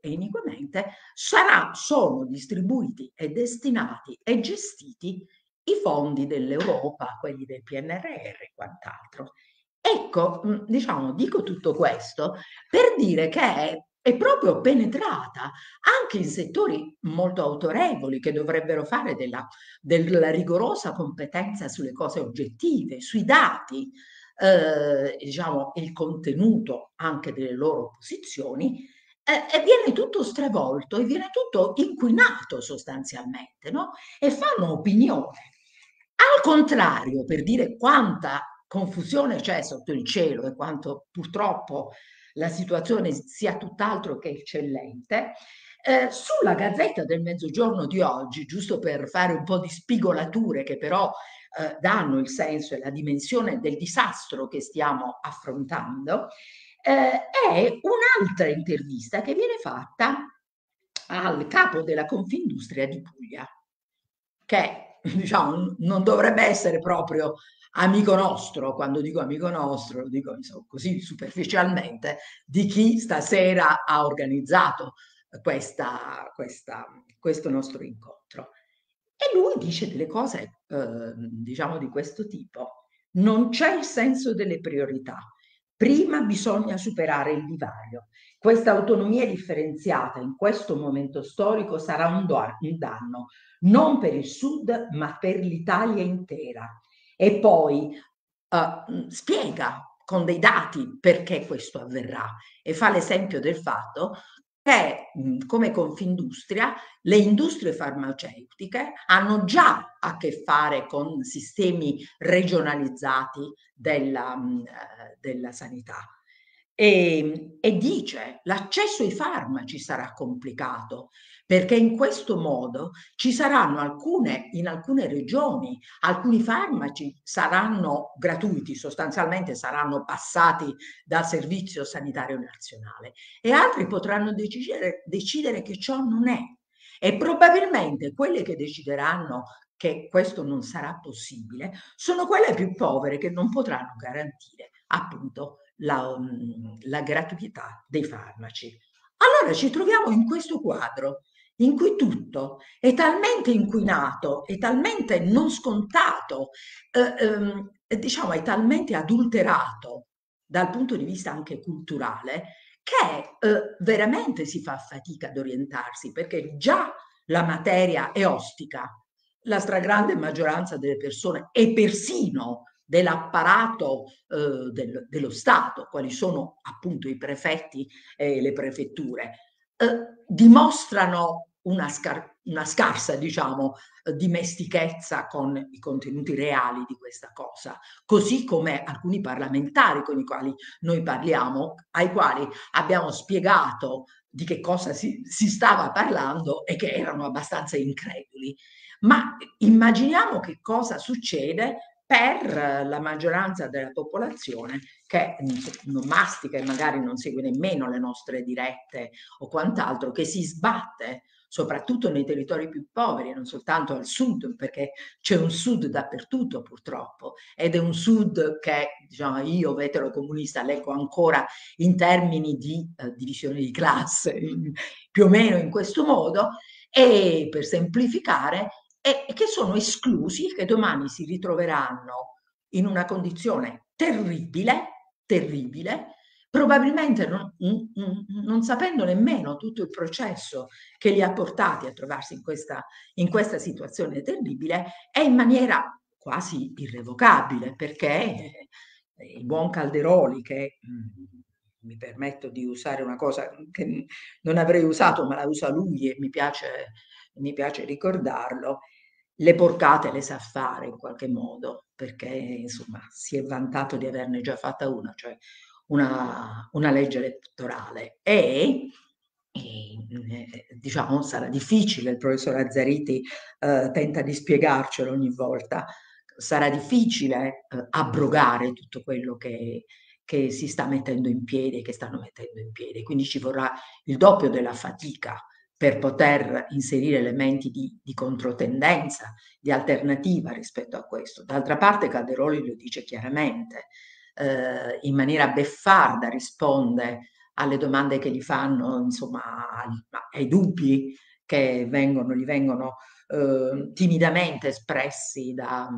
e iniquamente sarà, sono distribuiti e destinati e gestiti i fondi dell'Europa, quelli del PNRR e quant'altro. Ecco, mhmm, diciamo, dico tutto questo per dire che è è proprio penetrata anche in settori molto autorevoli che dovrebbero fare della, della rigorosa competenza sulle cose oggettive, sui dati, eh, diciamo il contenuto anche delle loro posizioni, eh, e viene tutto stravolto e viene tutto inquinato sostanzialmente, no? E fanno opinione. Al contrario, per dire quanta confusione c'è sotto il cielo e quanto purtroppo la situazione sia tutt'altro che eccellente. Eh, sulla Gazzetta del Mezzogiorno di oggi, giusto per fare un po' di spigolature che però eh, danno il senso e la dimensione del disastro che stiamo affrontando, eh, è un'altra intervista che viene fatta al capo della Confindustria di Puglia, che diciamo non dovrebbe essere proprio amico nostro, quando dico amico nostro, lo dico insomma, così superficialmente, di chi stasera ha organizzato questa, questa, questo nostro incontro. E lui dice delle cose, eh, diciamo, di questo tipo. Non c'è il senso delle priorità. Prima bisogna superare il divario. Questa autonomia differenziata in questo momento storico sarà un, do- un danno, non per il Sud, ma per l'Italia intera e poi uh, spiega con dei dati perché questo avverrà e fa l'esempio del fatto che come Confindustria le industrie farmaceutiche hanno già a che fare con sistemi regionalizzati della, eh, della sanità. E, ehm, e dice l'accesso ai farmaci sarà complicato perché in questo modo ci saranno alcune, in alcune regioni, alcuni farmaci saranno gratuiti, sostanzialmente saranno passati dal Servizio Sanitario Nazionale e altri potranno decidere, decidere che ciò non è. E probabilmente quelle che decideranno che questo non sarà possibile sono quelle più povere che non potranno garantire appunto la, mm, la gratuità dei farmaci. Allora ci troviamo in questo quadro in cui tutto è talmente inquinato, è talmente non scontato, eh, ehm, diciamo è talmente adulterato dal punto di vista anche culturale, che eh, veramente si fa fatica ad orientarsi perché già la materia è ostica. La stragrande maggioranza delle persone e persino dell'apparato eh, del, dello Stato, quali sono appunto i prefetti e le prefetture, eh, dimostrano una, scar- una scarsa, diciamo, eh, dimestichezza con i contenuti reali di questa cosa, così come alcuni parlamentari con i quali noi parliamo, ai quali abbiamo spiegato di che cosa si, si stava parlando e che erano abbastanza increduli. Ma immaginiamo che cosa succede per la maggioranza della popolazione che non mastica e magari non segue nemmeno le nostre dirette o quant'altro, che si sbatte soprattutto nei territori più poveri, non soltanto al sud, perché c'è un sud dappertutto purtroppo, ed è un sud che diciamo, io, vetero comunista, leggo ancora in termini di eh, divisione di classe, in, più o meno in questo modo, e per semplificare, e che sono esclusi, che domani si ritroveranno in una condizione terribile, terribile, probabilmente non, mm, mm, mm, non, sapendo nemmeno tutto il processo che li ha portati a trovarsi in questa, in questa situazione terribile, è in maniera quasi irrevocabile, perché il buon Calderoli, che mi permetto di usare una cosa che non avrei usato, ma la usa lui e mi piace, mi piace ricordarlo, le porcate le sa fare in qualche modo, perché insomma si è vantato di averne già fatta una, cioè una, una legge elettorale e e, eh, diciamo sarà difficile, il professor Azzariti eh, tenta di spiegarcelo ogni volta, sarà difficile eh, abrogare tutto quello che, che, si sta mettendo in piedi, che stanno mettendo in piedi, quindi ci vorrà il doppio della fatica per poter inserire elementi di, di controtendenza, di alternativa rispetto a questo. D'altra parte Calderoli lo dice chiaramente, eh, in maniera beffarda risponde alle domande che gli fanno, insomma, ai dubbi che vengono, gli vengono eh, timidamente espressi da,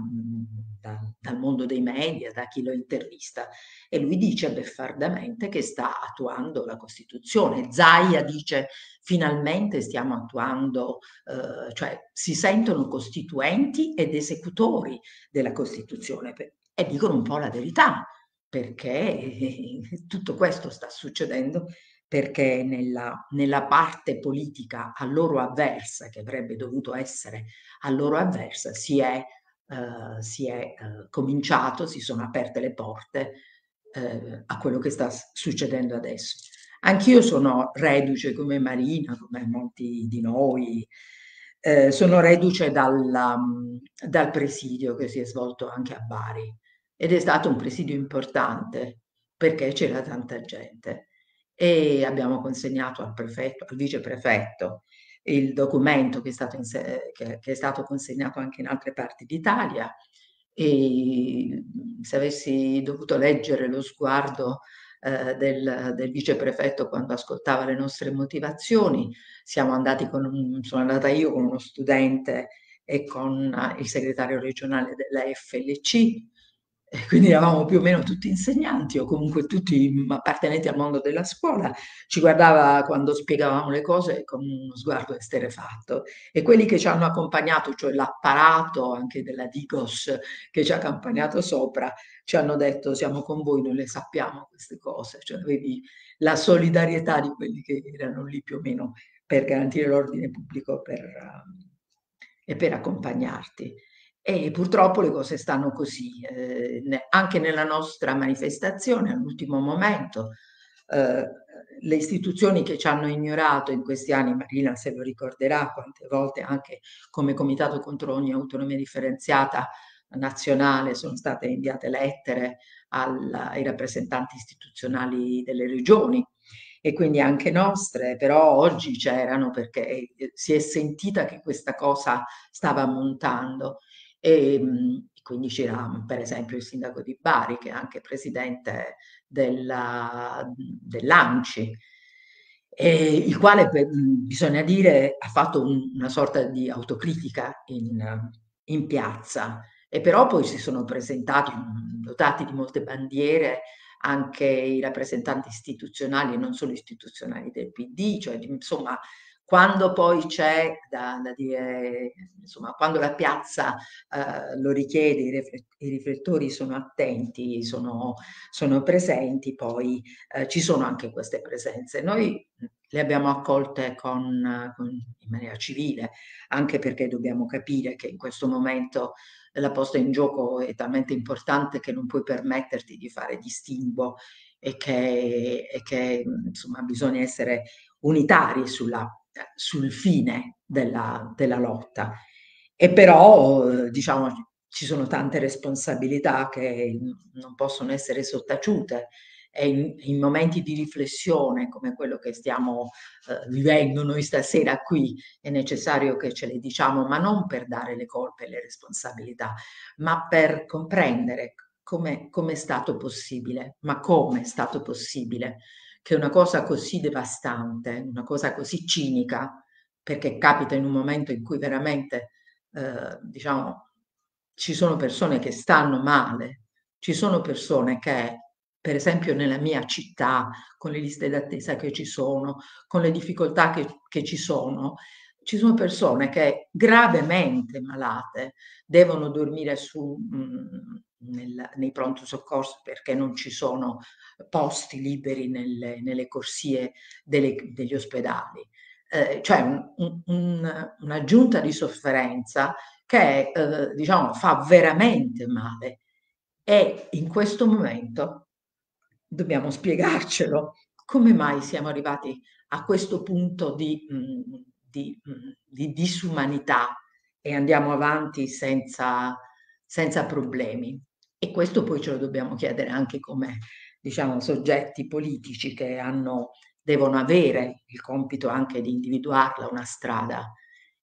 da, dal mondo dei media, da chi lo intervista. E lui dice beffardamente che sta attuando la Costituzione. Zaia dice finalmente stiamo attuando, eh, cioè si sentono costituenti ed esecutori della Costituzione e dicono un po' la verità perché tutto questo sta succedendo perché nella, nella, parte politica a loro avversa, che avrebbe dovuto essere a loro avversa, si è, eh, si è eh, cominciato, si sono aperte le porte eh, a quello che sta succedendo adesso. Anch'io sono reduce come Marina, come molti di noi, eh, sono reduce dal, mm, dal presidio che si è svolto anche a Bari ed è stato un presidio importante perché c'era tanta gente e abbiamo consegnato al prefetto, al viceprefetto il documento che è stato, in, che, che è stato consegnato anche in altre parti d'Italia e se avessi dovuto leggere lo sguardo eh, del, del viceprefetto quando ascoltava le nostre motivazioni, siamo andati con un, sono andata io con uno studente e con eh, il segretario regionale della FLC quindi eravamo più o meno tutti insegnanti o comunque tutti appartenenti al mondo della scuola, ci guardava quando spiegavamo le cose con uno sguardo esterefatto e quelli che ci hanno accompagnato, cioè l'apparato anche della Digos che ci ha accompagnato sopra, ci hanno detto siamo con voi, non le sappiamo queste cose, cioè avevi la solidarietà di quelli che erano lì più o meno per garantire l'ordine pubblico per, um, e per accompagnarti. E purtroppo le cose stanno così. Eh, anche nella nostra manifestazione, all'ultimo momento, eh, le istituzioni che ci hanno ignorato in questi anni, Marina se lo ricorderà quante volte anche come Comitato contro ogni autonomia differenziata nazionale sono state inviate lettere al, ai rappresentanti istituzionali delle regioni e quindi anche nostre, però oggi c'erano perché eh, si è sentita che questa cosa stava montando Ehm, e, quindi c'era mhmm, per esempio il sindaco di Bari che è anche presidente della, dell'ANCI, e il quale mhmm, bisogna dire ha fatto un, una sorta di autocritica in, in, piazza e però poi si sono presentati mhmm, dotati di molte bandiere anche i rappresentanti istituzionali e non solo istituzionali del PD, cioè insomma quando poi c'è da, da dire, insomma, quando la piazza eh, lo richiede, i riflettori sono attenti, sono, sono presenti, poi eh, ci sono anche queste presenze. Noi le abbiamo accolte con, con, in maniera civile, anche perché dobbiamo capire che in questo momento la posta in gioco è talmente importante che non puoi permetterti di fare distinguo e che, e che insomma, bisogna essere unitari sulla sul fine della, della lotta. E però, eh, diciamo, ci sono tante responsabilità che non possono essere sottaciute e in, in momenti di riflessione come quello che stiamo eh, vivendo noi stasera qui è necessario che ce le diciamo, ma non per dare le colpe e le responsabilità, ma per comprendere come è stato possibile, ma come è stato possibile che una cosa così devastante, una cosa così cinica, perché capita in un momento in cui veramente, eh, diciamo, ci sono persone che stanno male, ci sono persone che, per esempio nella mia città, con le liste d'attesa che ci sono, con le difficoltà che, che ci sono, ci sono persone che gravemente malate devono dormire su mh, mm, nel, nei pronto soccorso perché non ci sono posti liberi nelle, nelle corsie delle, degli ospedali. Eh, cioè un, un, un'aggiunta di sofferenza che eh, diciamo, fa veramente male e in questo momento dobbiamo spiegarcelo come mai siamo arrivati a questo punto di, mm, di, mm, di disumanità e andiamo avanti senza, senza problemi. E questo poi ce lo dobbiamo chiedere anche come diciamo, soggetti politici che hanno, devono avere il compito anche di individuarla una strada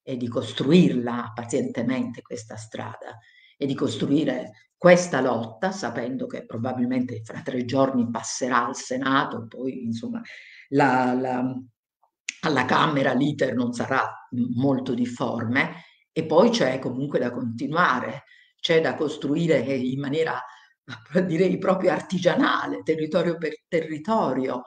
e di costruirla pazientemente questa strada e di costruire questa lotta, sapendo che probabilmente fra tre giorni passerà al Senato, poi insomma la, la, alla Camera l'iter non sarà molto difforme, e poi c'è comunque da continuare c'è da costruire eh, in maniera direi proprio artigianale, territorio per territorio,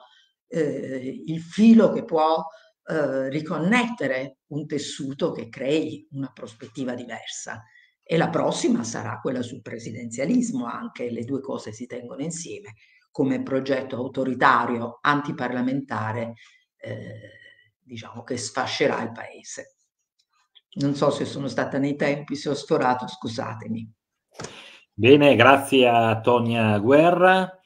eh, il filo che può eh, riconnettere un tessuto che crei una prospettiva diversa. E la prossima sarà quella sul presidenzialismo, anche le due cose si tengono insieme come progetto autoritario, antiparlamentare, eh, diciamo che sfascerà il paese. Non so se sono stata nei tempi, se ho sforato, scusatemi. Bene, grazie a Tonia Guerra.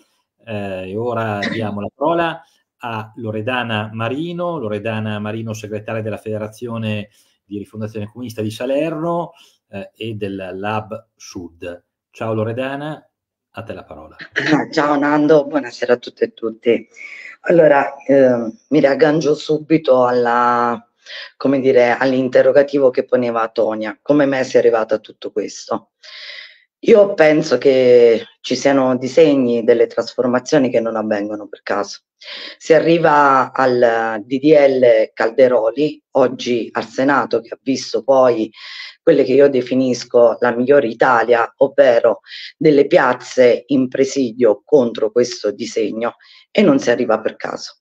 Eh, e ora diamo la parola a Loredana Marino, Loredana Marino, segretaria della Federazione di Rifondazione Comunista di Salerno eh, e del Lab Sud. Ciao Loredana, a te la parola. Ah, ciao Nando, buonasera a tutte e tutti. Allora, eh, mi raggancio subito alla come dire, all'interrogativo che poneva Tonia, come mai sei arrivata a tutto questo? Io penso che ci siano disegni delle trasformazioni che non avvengono per caso. Si arriva al DDL Calderoli, oggi al Senato, che ha visto poi quelle che io definisco la migliore Italia, ovvero delle piazze in presidio contro questo disegno, e non si arriva per caso.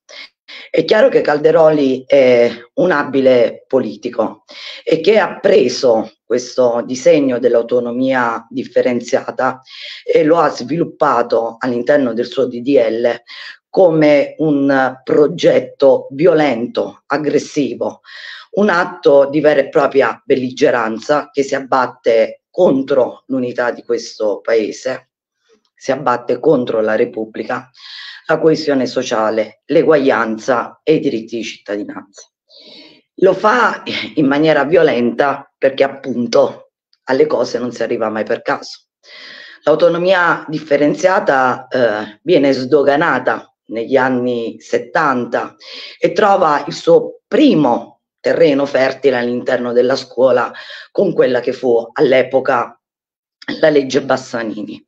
È chiaro che Calderoli è un abile politico e che ha preso questo disegno dell'autonomia differenziata e lo ha sviluppato all'interno del suo DDL come un progetto violento, aggressivo, un atto di vera e propria belligeranza che si abbatte contro l'unità di questo paese, si abbatte contro la Repubblica, la coesione sociale, l'eguaglianza e i diritti di cittadinanza. Lo fa in maniera violenta perché appunto alle cose non si arriva mai per caso. L'autonomia differenziata eh, viene sdoganata negli anni 70 e trova il suo primo terreno fertile all'interno della scuola con quella che fu all'epoca la legge Bassanini.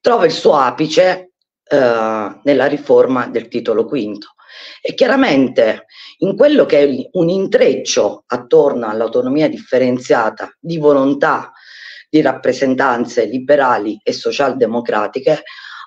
Trova il suo apice eh, nella riforma del titolo quinto. E chiaramente in quello che è un intreccio attorno all'autonomia differenziata di volontà di rappresentanze liberali e socialdemocratiche,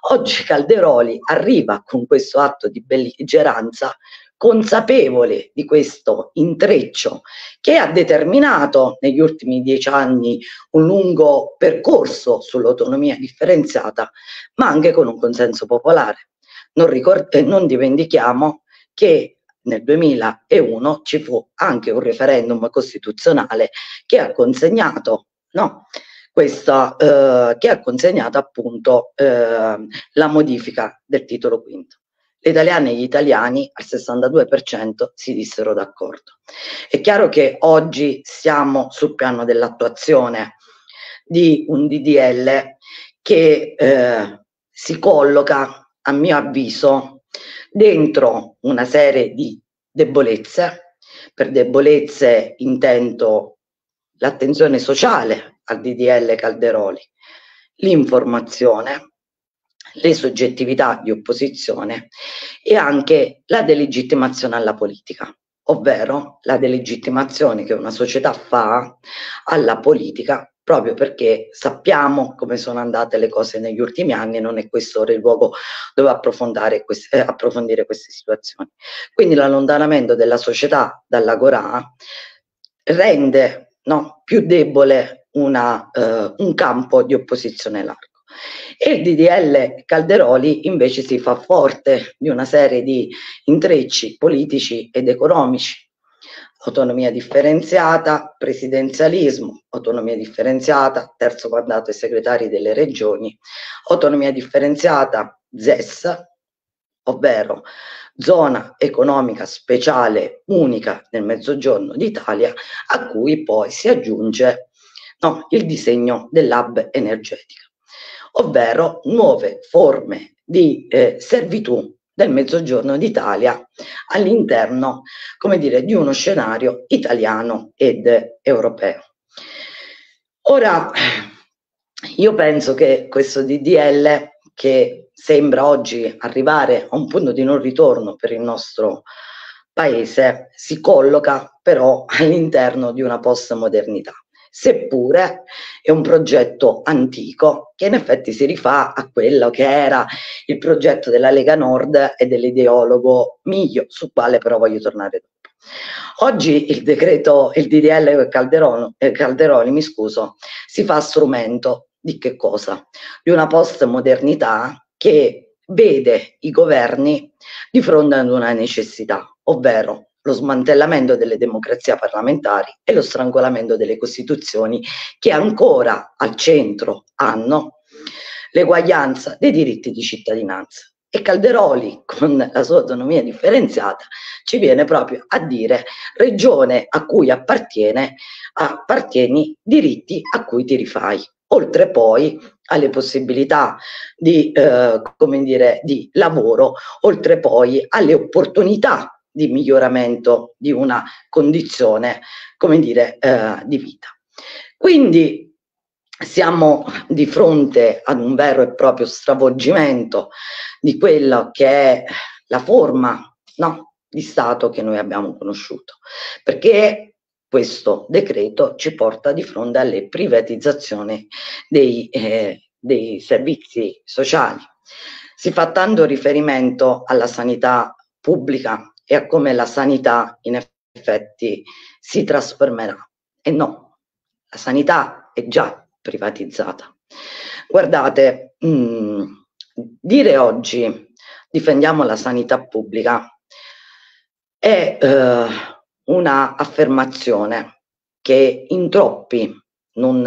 oggi Calderoli arriva con questo atto di belligeranza consapevole di questo intreccio che ha determinato negli ultimi dieci anni un lungo percorso sull'autonomia differenziata, ma anche con un consenso popolare. Non, ricord- eh, non dimentichiamo che nel 2001 ci fu anche un referendum costituzionale che ha consegnato no, questa, eh, che ha consegnato appunto eh, la modifica del titolo quinto le italiane e gli italiani al 62% si dissero d'accordo. È chiaro che oggi siamo sul piano dell'attuazione di un DDL che eh, si colloca, a mio avviso, dentro una serie di debolezze. Per debolezze intendo l'attenzione sociale al DDL Calderoli, l'informazione, le soggettività di opposizione e anche la delegittimazione alla politica, ovvero la delegittimazione che una società fa alla politica proprio perché sappiamo come sono andate le cose negli ultimi anni e non è questo ora il luogo dove approfondire queste, eh, approfondire queste situazioni. Quindi l'allontanamento della società dall'agorà rende no, più debole una, eh, un campo di opposizione largo il DDL Calderoli invece si fa forte di una serie di intrecci politici ed economici. Autonomia differenziata, presidenzialismo, autonomia differenziata, terzo mandato ai segretari delle regioni, autonomia differenziata, ZES, ovvero zona economica speciale unica nel mezzogiorno d'Italia, a cui poi si aggiunge no, il disegno dell'hub energetica ovvero nuove forme di eh, servitù del Mezzogiorno d'Italia all'interno, come dire, di uno scenario italiano ed europeo. Ora, io penso che questo DDL, che sembra oggi arrivare a un punto di non ritorno per il nostro paese, si colloca però all'interno di una postmodernità seppure è un progetto antico che in effetti si rifà a quello che era il progetto della Lega Nord e dell'ideologo Miglio, su quale però voglio tornare dopo. Oggi il decreto, il DDL Calderoni, eh, Calderoni mi scuso, si fa strumento di che cosa? Di una postmodernità che vede i governi di fronte ad una necessità, ovvero lo smantellamento delle democrazie parlamentari e lo strangolamento delle costituzioni che ancora al centro hanno l'eguaglianza dei diritti di cittadinanza. E Calderoli, con la sua autonomia differenziata, ci viene proprio a dire regione a cui appartiene, appartieni diritti a cui ti rifai oltre poi alle possibilità di, eh, dire, di, lavoro, oltre poi alle opportunità di miglioramento di una condizione, come dire, eh, di vita. Quindi siamo di fronte ad un vero e proprio stravolgimento di quello che è la forma no, di Stato che noi abbiamo conosciuto, perché questo decreto ci porta di fronte alle privatizzazioni dei, eh, dei servizi sociali. Si fa tanto riferimento alla sanità pubblica e a come la sanità in effetti si trasformerà. E no, la sanità è già privatizzata. Guardate, mh, mm, dire oggi difendiamo la sanità pubblica è eh, una affermazione che in troppi non,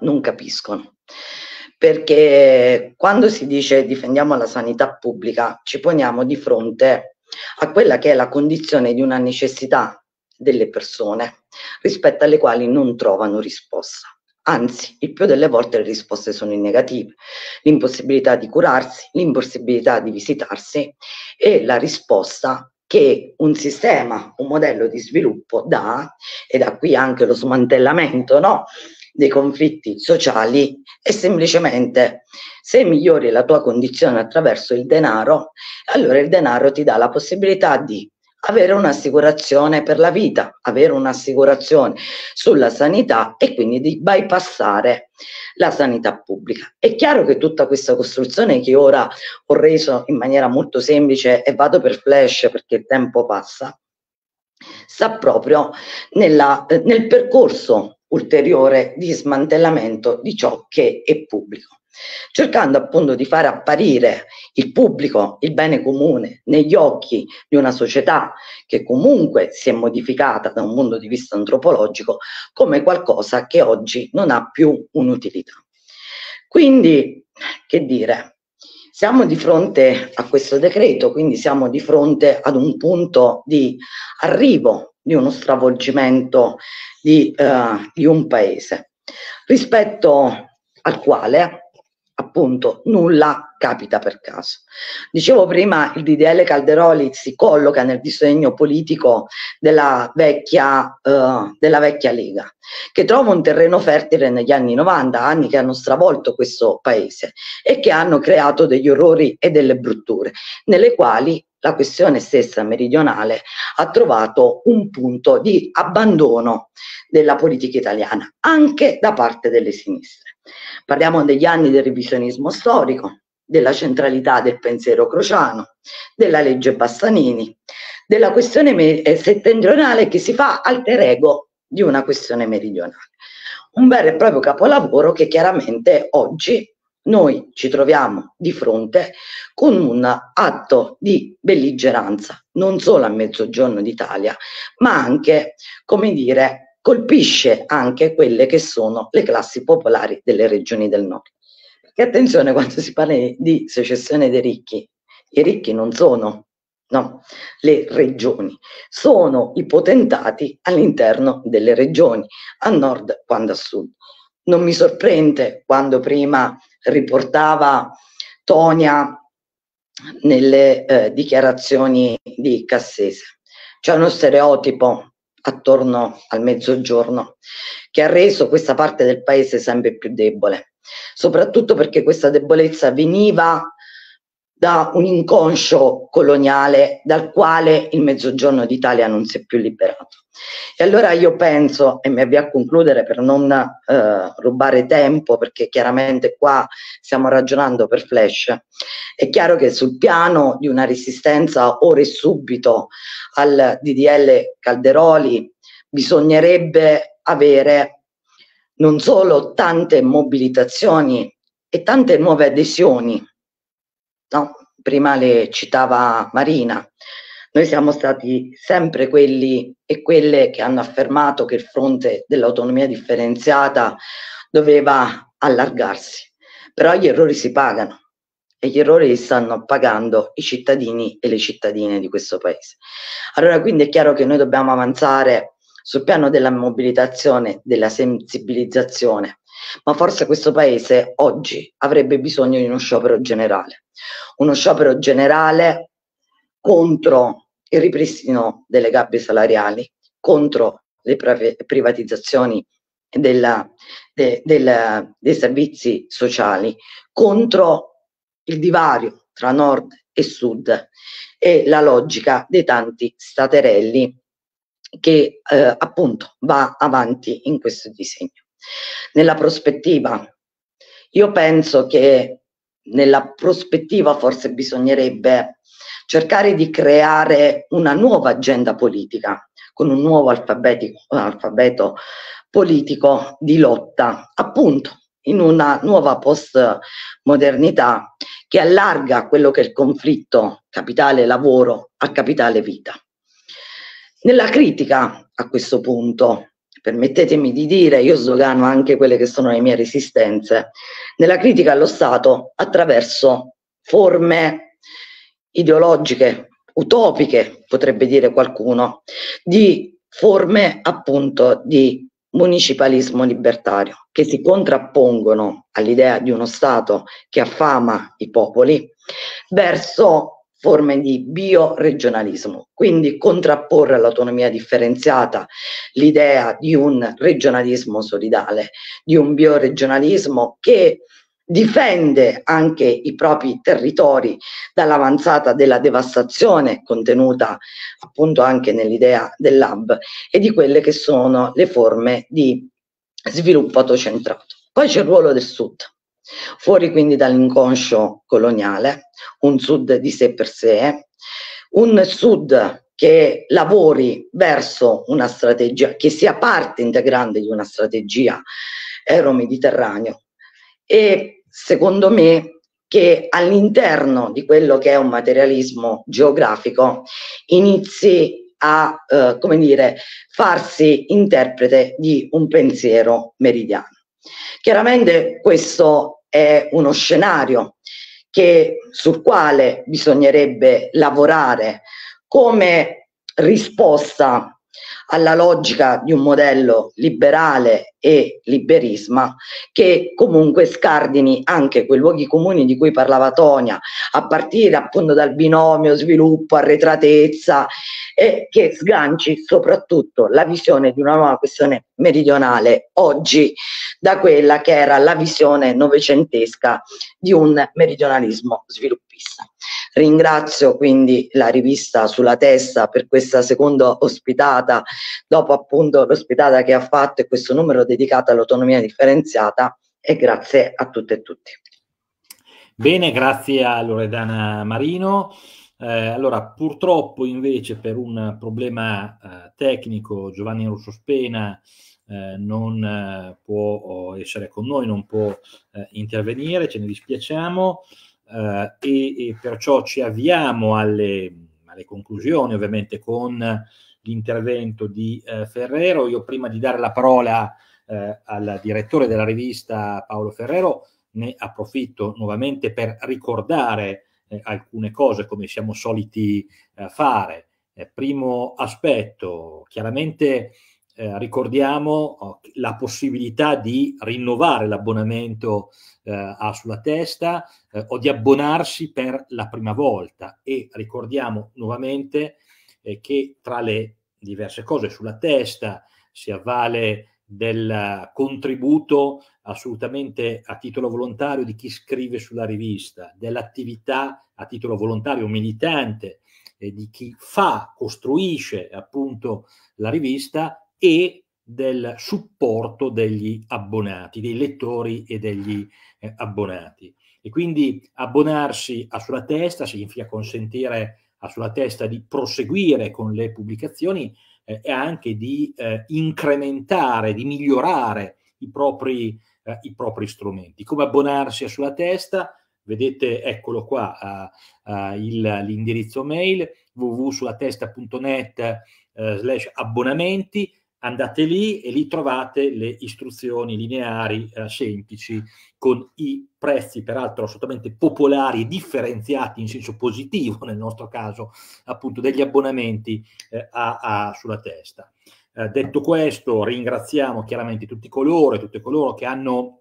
non capiscono perché quando si dice difendiamo la sanità pubblica ci poniamo di fronte a quella che è la condizione di una necessità delle persone rispetto alle quali non trovano risposta. Anzi, il più delle volte le risposte sono in negative, l'impossibilità di curarsi, l'impossibilità di visitarsi e la risposta che un sistema, un modello di sviluppo dà, e da qui anche lo smantellamento no? dei conflitti sociali, è semplicemente se migliori la tua condizione attraverso il denaro, allora il denaro ti dà la possibilità di avere un'assicurazione per la vita, avere un'assicurazione sulla sanità e quindi di bypassare la sanità pubblica. È chiaro che tutta questa costruzione che ora ho reso in maniera molto semplice e vado per flash perché il tempo passa, sta proprio nella, nel percorso ulteriore di smantellamento di ciò che è pubblico cercando appunto di far apparire il pubblico, il bene comune, negli occhi di una società che comunque si è modificata da un punto di vista antropologico come qualcosa che oggi non ha più un'utilità. Quindi, che dire, siamo di fronte a questo decreto, quindi siamo di fronte ad un punto di arrivo di uno stravolgimento di, eh, di un paese rispetto al quale appunto nulla capita per caso. Dicevo prima, il DDL Calderoli si colloca nel disegno politico della vecchia, eh, della vecchia Lega, che trova un terreno fertile negli anni 90, anni che hanno stravolto questo paese e che hanno creato degli orrori e delle brutture, nelle quali la questione stessa meridionale ha trovato un punto di abbandono della politica italiana, anche da parte delle sinistre. Parliamo degli anni del revisionismo storico, della centralità del pensiero crociano, della legge Bassanini, della questione eh, settentrionale che si fa alter ego di una questione meridionale. Un vero e proprio capolavoro che chiaramente oggi noi ci troviamo di fronte con un atto di belligeranza, non solo a mezzogiorno d'Italia, ma anche, come dire, colpisce anche quelle che sono le classi popolari delle regioni del nord. Perché attenzione quando si parla di secessione dei ricchi, i ricchi non sono no, le regioni, sono i potentati all'interno delle regioni, a nord quando a sud. Non mi sorprende quando prima riportava Tonia nelle eh, dichiarazioni di Cassese. C'è uno stereotipo attorno al mezzogiorno che ha reso questa parte del paese sempre più debole, soprattutto perché questa debolezza veniva da un inconscio coloniale dal quale il Mezzogiorno d'Italia non si è più liberato. E allora io penso, e mi avvio a concludere per non eh, rubare tempo, perché chiaramente qua stiamo ragionando per flash, è chiaro che sul piano di una resistenza ora e subito al DDL Calderoli bisognerebbe avere non solo tante mobilitazioni e tante nuove adesioni no? prima le citava Marina, noi siamo stati sempre quelli e quelle che hanno affermato che il fronte dell'autonomia differenziata doveva allargarsi, però gli errori si pagano e gli errori li stanno pagando i cittadini e le cittadine di questo paese. Allora quindi è chiaro che noi dobbiamo avanzare sul piano della mobilitazione, della sensibilizzazione, ma forse questo Paese oggi avrebbe bisogno di uno sciopero generale, uno sciopero generale contro il ripristino delle gabbie salariali, contro le privatizzazioni della, de, del, dei servizi sociali, contro il divario tra nord e sud e la logica dei tanti staterelli che eh, appunto va avanti in questo disegno nella prospettiva. Io penso che nella prospettiva forse bisognerebbe cercare di creare una nuova agenda politica con un nuovo alfabeto politico di lotta, appunto in una nuova postmodernità che allarga quello che è il conflitto capitale-lavoro a capitale-vita. Nella critica a questo punto permettetemi di dire, io sdogano anche quelle che sono le mie resistenze, nella critica allo Stato attraverso forme ideologiche, utopiche, potrebbe dire qualcuno, di forme appunto di municipalismo libertario, che si contrappongono all'idea di uno Stato che affama i popoli, verso forme di bioregionalismo, quindi contrapporre all'autonomia differenziata l'idea di un regionalismo solidale, di un bioregionalismo che difende anche i propri territori dall'avanzata della devastazione contenuta appunto anche nell'idea dell'hub e di quelle che sono le forme di sviluppo autocentrato. Poi c'è il ruolo del Sud. Fuori quindi dall'inconscio coloniale, un sud di sé per sé, un sud che lavori verso una strategia, che sia parte integrante di una strategia euro-mediterraneo e secondo me che all'interno di quello che è un materialismo geografico inizi a, eh, come dire, farsi interprete di un pensiero meridiano. Chiaramente questo è uno scenario che, sul quale bisognerebbe lavorare come risposta alla logica di un modello liberale e liberisma che comunque scardini anche quei luoghi comuni di cui parlava Tonia, a partire appunto dal binomio sviluppo, arretratezza e che sganci soprattutto la visione di una nuova questione meridionale oggi da quella che era la visione novecentesca di un meridionalismo sviluppista. Ringrazio quindi la rivista sulla testa per questa seconda ospitata, dopo appunto l'ospitata che ha fatto e questo numero dedicato all'autonomia differenziata e grazie a tutte e tutti. Bene, grazie a Loredana Marino. Eh, allora, purtroppo invece per un problema eh, tecnico Giovanni Russospena eh, non eh, può eh, essere con noi, non può eh, intervenire, ce ne dispiaciamo eh, e, e, perciò ci avviamo alle, alle conclusioni, ovviamente con l'intervento di eh, Ferrero. Io prima di dare la parola eh, al direttore della rivista Paolo Ferrero ne approfitto nuovamente per ricordare eh, alcune cose come siamo soliti eh, fare. Eh, primo aspetto, chiaramente eh, ricordiamo oh, la possibilità di rinnovare l'abbonamento eh, a sulla testa eh, o di abbonarsi per la prima volta e ricordiamo nuovamente eh, che tra le diverse cose sulla testa si avvale del contributo assolutamente a titolo volontario di chi scrive sulla rivista, dell'attività a titolo volontario militante eh, di chi fa, costruisce appunto la rivista e del supporto degli abbonati, dei lettori e degli eh, abbonati. E quindi abbonarsi a sulla testa significa consentire a sulla testa di proseguire con le pubblicazioni eh, e anche di eh, incrementare, di migliorare i propri, eh, i propri strumenti. Come abbonarsi a sulla testa? Vedete, eccolo qua, il, l'indirizzo mail www.sulatesta.net eh, slash abbonamenti andate lì e lì trovate le istruzioni lineari eh, semplici con i prezzi peraltro assolutamente popolari e differenziati in senso positivo nel nostro caso appunto degli abbonamenti eh, a, a, sulla testa. Eh, detto questo ringraziamo chiaramente tutti coloro e tutte coloro che hanno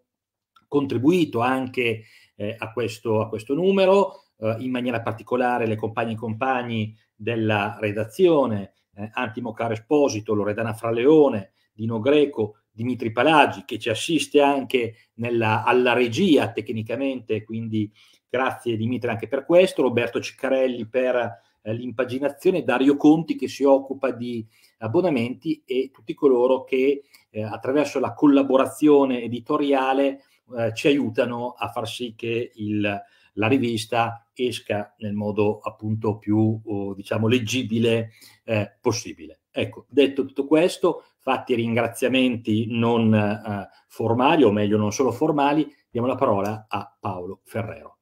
contribuito anche eh, a questo, a, questo, numero, eh, in maniera particolare le compagne e compagni della redazione eh, Antimo Caro Esposito, Loredana Fraleone, Dino Greco, Dimitri Palagi che ci assiste anche nella, alla regia tecnicamente, quindi grazie Dimitri anche per questo, Roberto Ciccarelli per eh, l'impaginazione, Dario Conti che si occupa di abbonamenti e tutti coloro che eh, attraverso la collaborazione editoriale eh, ci aiutano a far sì che il, la rivista esca nel modo appunto più diciamo leggibile eh, possibile. Ecco, detto tutto questo, fatti ringraziamenti non eh, formali, o meglio non solo formali, diamo la parola a Paolo Ferrero.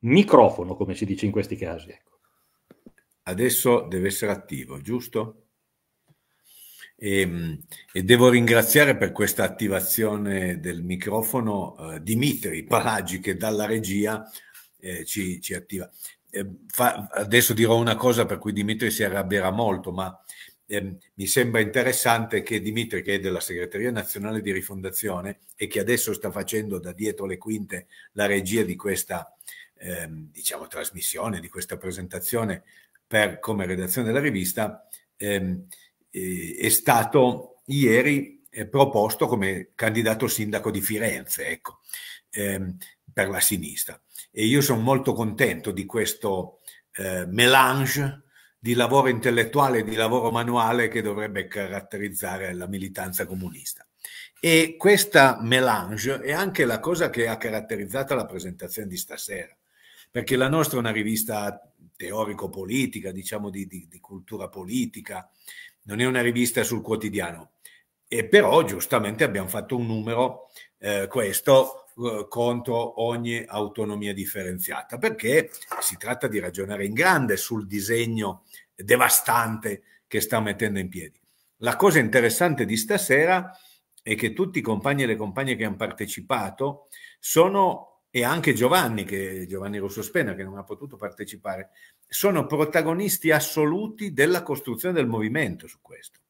Microfono, come si dice in questi casi. Ecco. Adesso deve essere attivo, giusto? E, ehm, e, devo ringraziare per questa attivazione del microfono eh, Dimitri Palagi che dalla regia eh, ci, ci, attiva. Eh, fa, adesso dirò una cosa per cui Dimitri si arrabbierà molto, ma ehm, mi sembra interessante che Dimitri, che è della Segreteria Nazionale di Rifondazione e che adesso sta facendo da dietro le quinte la regia di questa ehm, diciamo, trasmissione, di questa presentazione per, come redazione della rivista, eh, è stato ieri eh, proposto come candidato sindaco di Firenze, ecco, ehm, per la sinistra. E io sono molto contento di questo eh, melange di lavoro intellettuale e di lavoro manuale che dovrebbe caratterizzare la militanza comunista. E questa melange è anche la cosa che ha caratterizzato la presentazione di stasera, perché la nostra è una rivista teorico-politica, diciamo di, di, di cultura politica, non è una rivista sul quotidiano. E però giustamente abbiamo fatto un numero, eh, questo, eh, contro ogni autonomia differenziata, perché si tratta di ragionare in grande sul disegno devastante che sta mettendo in piedi. La cosa interessante di stasera è che tutti i compagni e le compagne che hanno partecipato sono e anche Giovanni, che, Giovanni Russospena, che non ha potuto partecipare, sono protagonisti assoluti della costruzione del movimento su questo.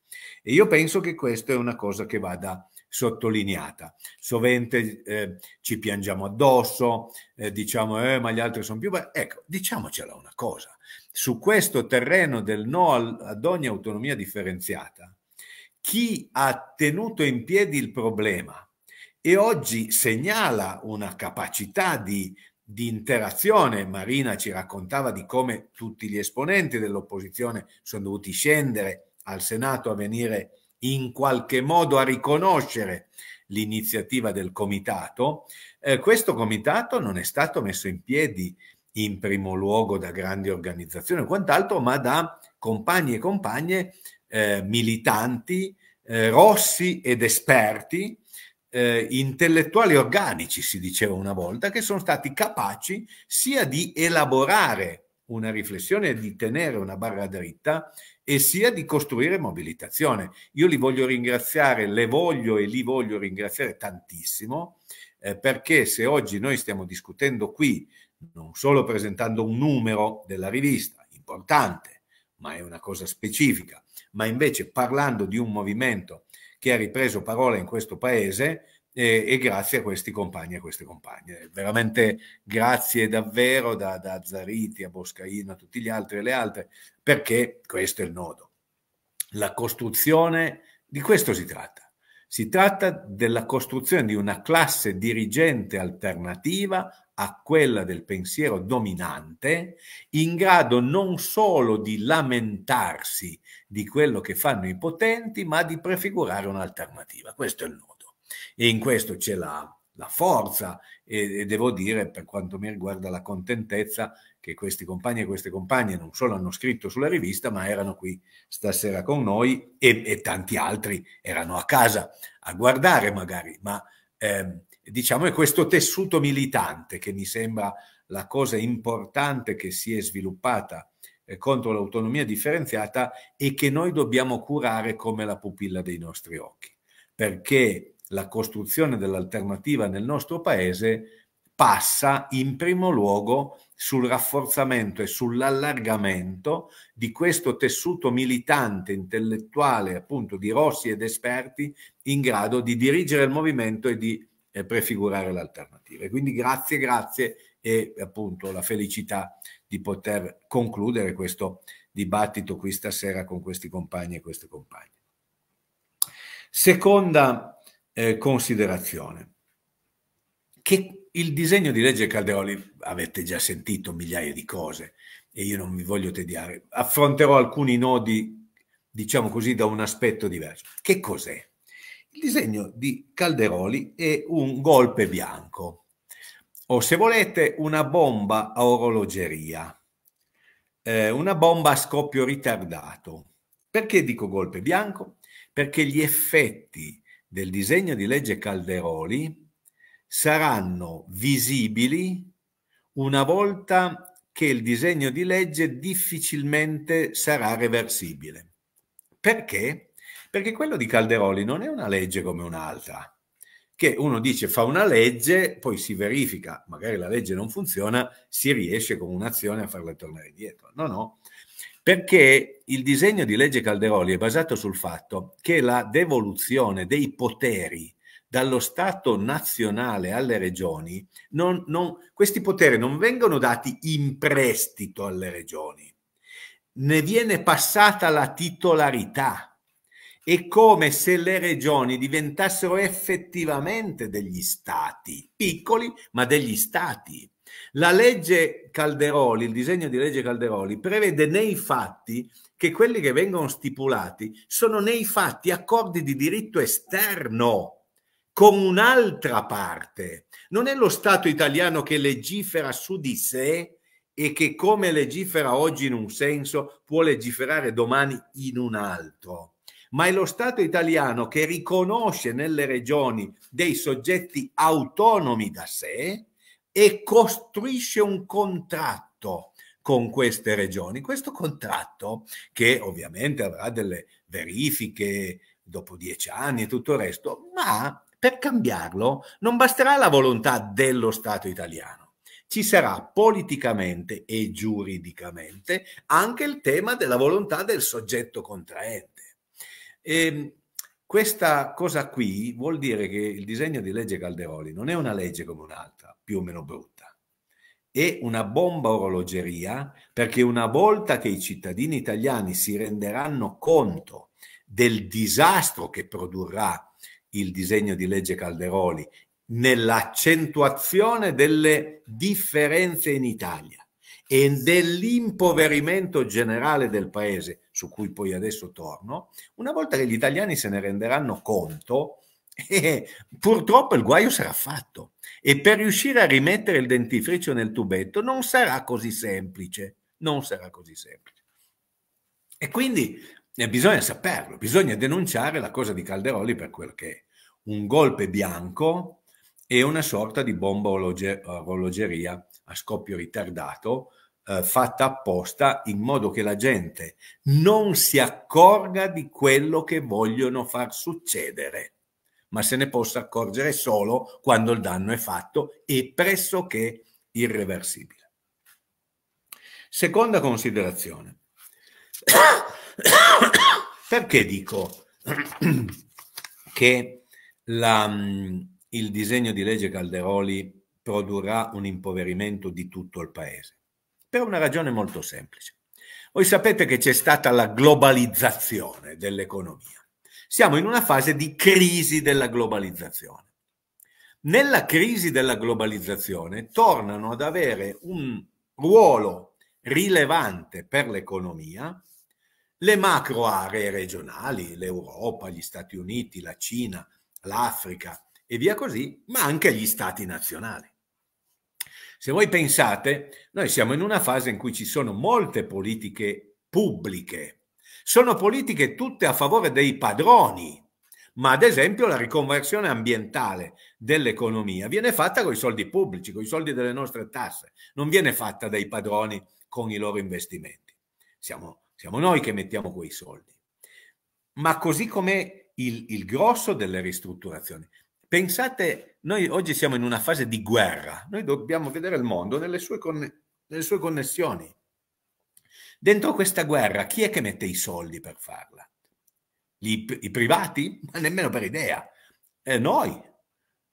E io penso che questa è una cosa che vada sottolineata. Sovente eh, ci piangiamo addosso, eh, diciamo, eh, ma gli altri sono più... bravi. Ecco, diciamocela una cosa. Su questo terreno del no ad ogni autonomia differenziata, chi ha tenuto in piedi il problema e oggi segnala una capacità di, di interazione. Marina ci raccontava di come tutti gli esponenti dell'opposizione sono dovuti scendere al Senato a venire in qualche modo a riconoscere l'iniziativa del comitato. Eh, questo comitato non è stato messo in piedi in primo luogo da grandi organizzazioni o quant'altro, ma da compagni e compagne eh, militanti, eh, rossi ed esperti eh, intellettuali organici, si diceva una volta, che sono stati capaci sia di elaborare una riflessione, di tenere una barra dritta e sia di costruire mobilitazione. Io li voglio ringraziare, le voglio e li voglio ringraziare tantissimo, eh, perché se oggi noi stiamo discutendo qui, non solo presentando un numero della rivista, importante, ma è una cosa specifica, ma invece parlando di un movimento che ha ripreso parola in questo paese e, e grazie a questi compagni e a queste compagne. Veramente grazie davvero da, da Zariti a Boscaino, a tutti gli altri e le altre, perché questo è il nodo. La costruzione, di questo si tratta. Si tratta della costruzione di una classe dirigente alternativa a quella del pensiero dominante, in grado non solo di lamentarsi di quello che fanno i potenti, ma di prefigurare un'alternativa. Questo è il nodo. E in questo c'è la, la forza e, e, devo dire, per quanto mi riguarda, la contentezza che questi compagni e queste compagne non solo hanno scritto sulla rivista, ma erano qui stasera con noi e, e tanti altri erano a casa a guardare magari, ma... Eh, diciamo, è questo tessuto militante che mi sembra la cosa importante che si è sviluppata eh, contro l'autonomia differenziata e che noi dobbiamo curare come la pupilla dei nostri occhi, perché la costruzione dell'alternativa nel nostro paese passa in primo luogo sul rafforzamento e sull'allargamento di questo tessuto militante, intellettuale, appunto di rossi ed esperti in grado di dirigere il movimento e di eh, prefigurare l'alternativa. quindi grazie, grazie e appunto la felicità di poter concludere questo dibattito qui stasera con questi compagni e queste compagne. Seconda eh, considerazione, che il disegno di legge Calderoli, avete già sentito migliaia di cose e io non vi voglio tediare, affronterò alcuni nodi, diciamo così, da un aspetto diverso. Che cos'è? Il disegno di Calderoli è un golpe bianco o se volete una bomba a orologeria, eh, una bomba a scoppio ritardato. Perché dico golpe bianco? Perché gli effetti del disegno di legge Calderoli saranno visibili una volta che il disegno di legge difficilmente sarà reversibile. Perché? Perché quello di Calderoli non è una legge come un'altra, che uno dice fa una legge, poi si verifica, magari la legge non funziona, si riesce con un'azione a farla tornare indietro. No, no, perché il disegno di legge Calderoli è basato sul fatto che la devoluzione dei poteri dallo Stato nazionale alle regioni, non, non, questi poteri non vengono dati in prestito alle regioni, ne viene passata la titolarità. È come se le regioni diventassero effettivamente degli stati, piccoli ma degli stati. La legge Calderoli, il disegno di legge Calderoli, prevede nei fatti che quelli che vengono stipulati sono nei fatti accordi di diritto esterno con un'altra parte. Non è lo Stato italiano che legifera su di sé e che come legifera oggi in un senso può legiferare domani in un altro ma è lo Stato italiano che riconosce nelle regioni dei soggetti autonomi da sé e costruisce un contratto con queste regioni. Questo contratto, che ovviamente avrà delle verifiche dopo dieci anni e tutto il resto, ma per cambiarlo non basterà la volontà dello Stato italiano ci sarà politicamente e giuridicamente anche il tema della volontà del soggetto contraente. E ehm, questa cosa qui vuol dire che il disegno di legge Calderoli non è una legge come un'altra, più o meno brutta, è una bomba orologeria perché una volta che i cittadini italiani si renderanno conto del disastro che produrrà il disegno di legge Calderoli nell'accentuazione delle differenze in Italia e dell'impoverimento generale del paese su cui poi adesso torno, una volta che gli italiani se ne renderanno conto, eh, purtroppo il guaio sarà fatto e per riuscire a rimettere il dentifricio nel tubetto non sarà così semplice, non sarà così semplice. E quindi eh, bisogna saperlo, bisogna denunciare la cosa di Calderoli per quel che è, un golpe bianco e una sorta di bomba orologeria a scoppio ritardato eh, fatta apposta in modo che la gente non si accorga di quello che vogliono far succedere, ma se ne possa accorgere solo quando il danno è fatto e pressoché irreversibile. Seconda considerazione. Perché dico che la, mm, il disegno di legge Calderoli produrrà un impoverimento di tutto il paese? Per una ragione molto semplice. Voi sapete che c'è stata la globalizzazione dell'economia. Siamo in una fase di crisi della globalizzazione. Nella crisi della globalizzazione tornano ad avere un ruolo rilevante per l'economia le macro aree regionali, l'Europa, gli Stati Uniti, la Cina, l'Africa e via così, ma anche gli stati nazionali. Se voi pensate, noi siamo in una fase in cui ci sono molte politiche pubbliche. Sono politiche tutte a favore dei padroni, ma ad esempio la riconversione ambientale dell'economia viene fatta con i soldi pubblici, con i soldi delle nostre tasse, non viene fatta dai padroni con i loro investimenti. Siamo, siamo noi che mettiamo quei soldi. Ma così come il, il grosso delle ristrutturazioni, Pensate, noi oggi siamo in una fase di guerra, noi dobbiamo vedere il mondo nelle sue, conne nelle sue connessioni. Dentro questa guerra chi è che mette i soldi per farla? Gli, I privati? Ma nemmeno per idea. Eh, noi,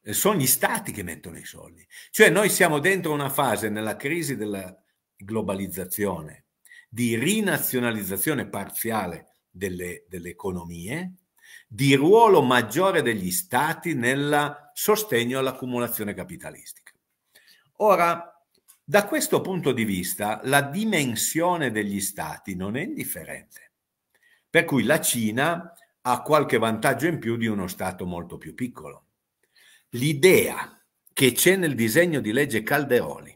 eh, sono gli stati che mettono i soldi. Cioè noi siamo dentro una fase nella crisi della globalizzazione, di rinazionalizzazione parziale delle, delle economie, di ruolo maggiore degli stati nel sostegno all'accumulazione capitalistica. Ora, da questo punto di vista, la dimensione degli stati non è indifferente, per cui la Cina ha qualche vantaggio in più di uno stato molto più piccolo. L'idea che c'è nel disegno di legge Calderoli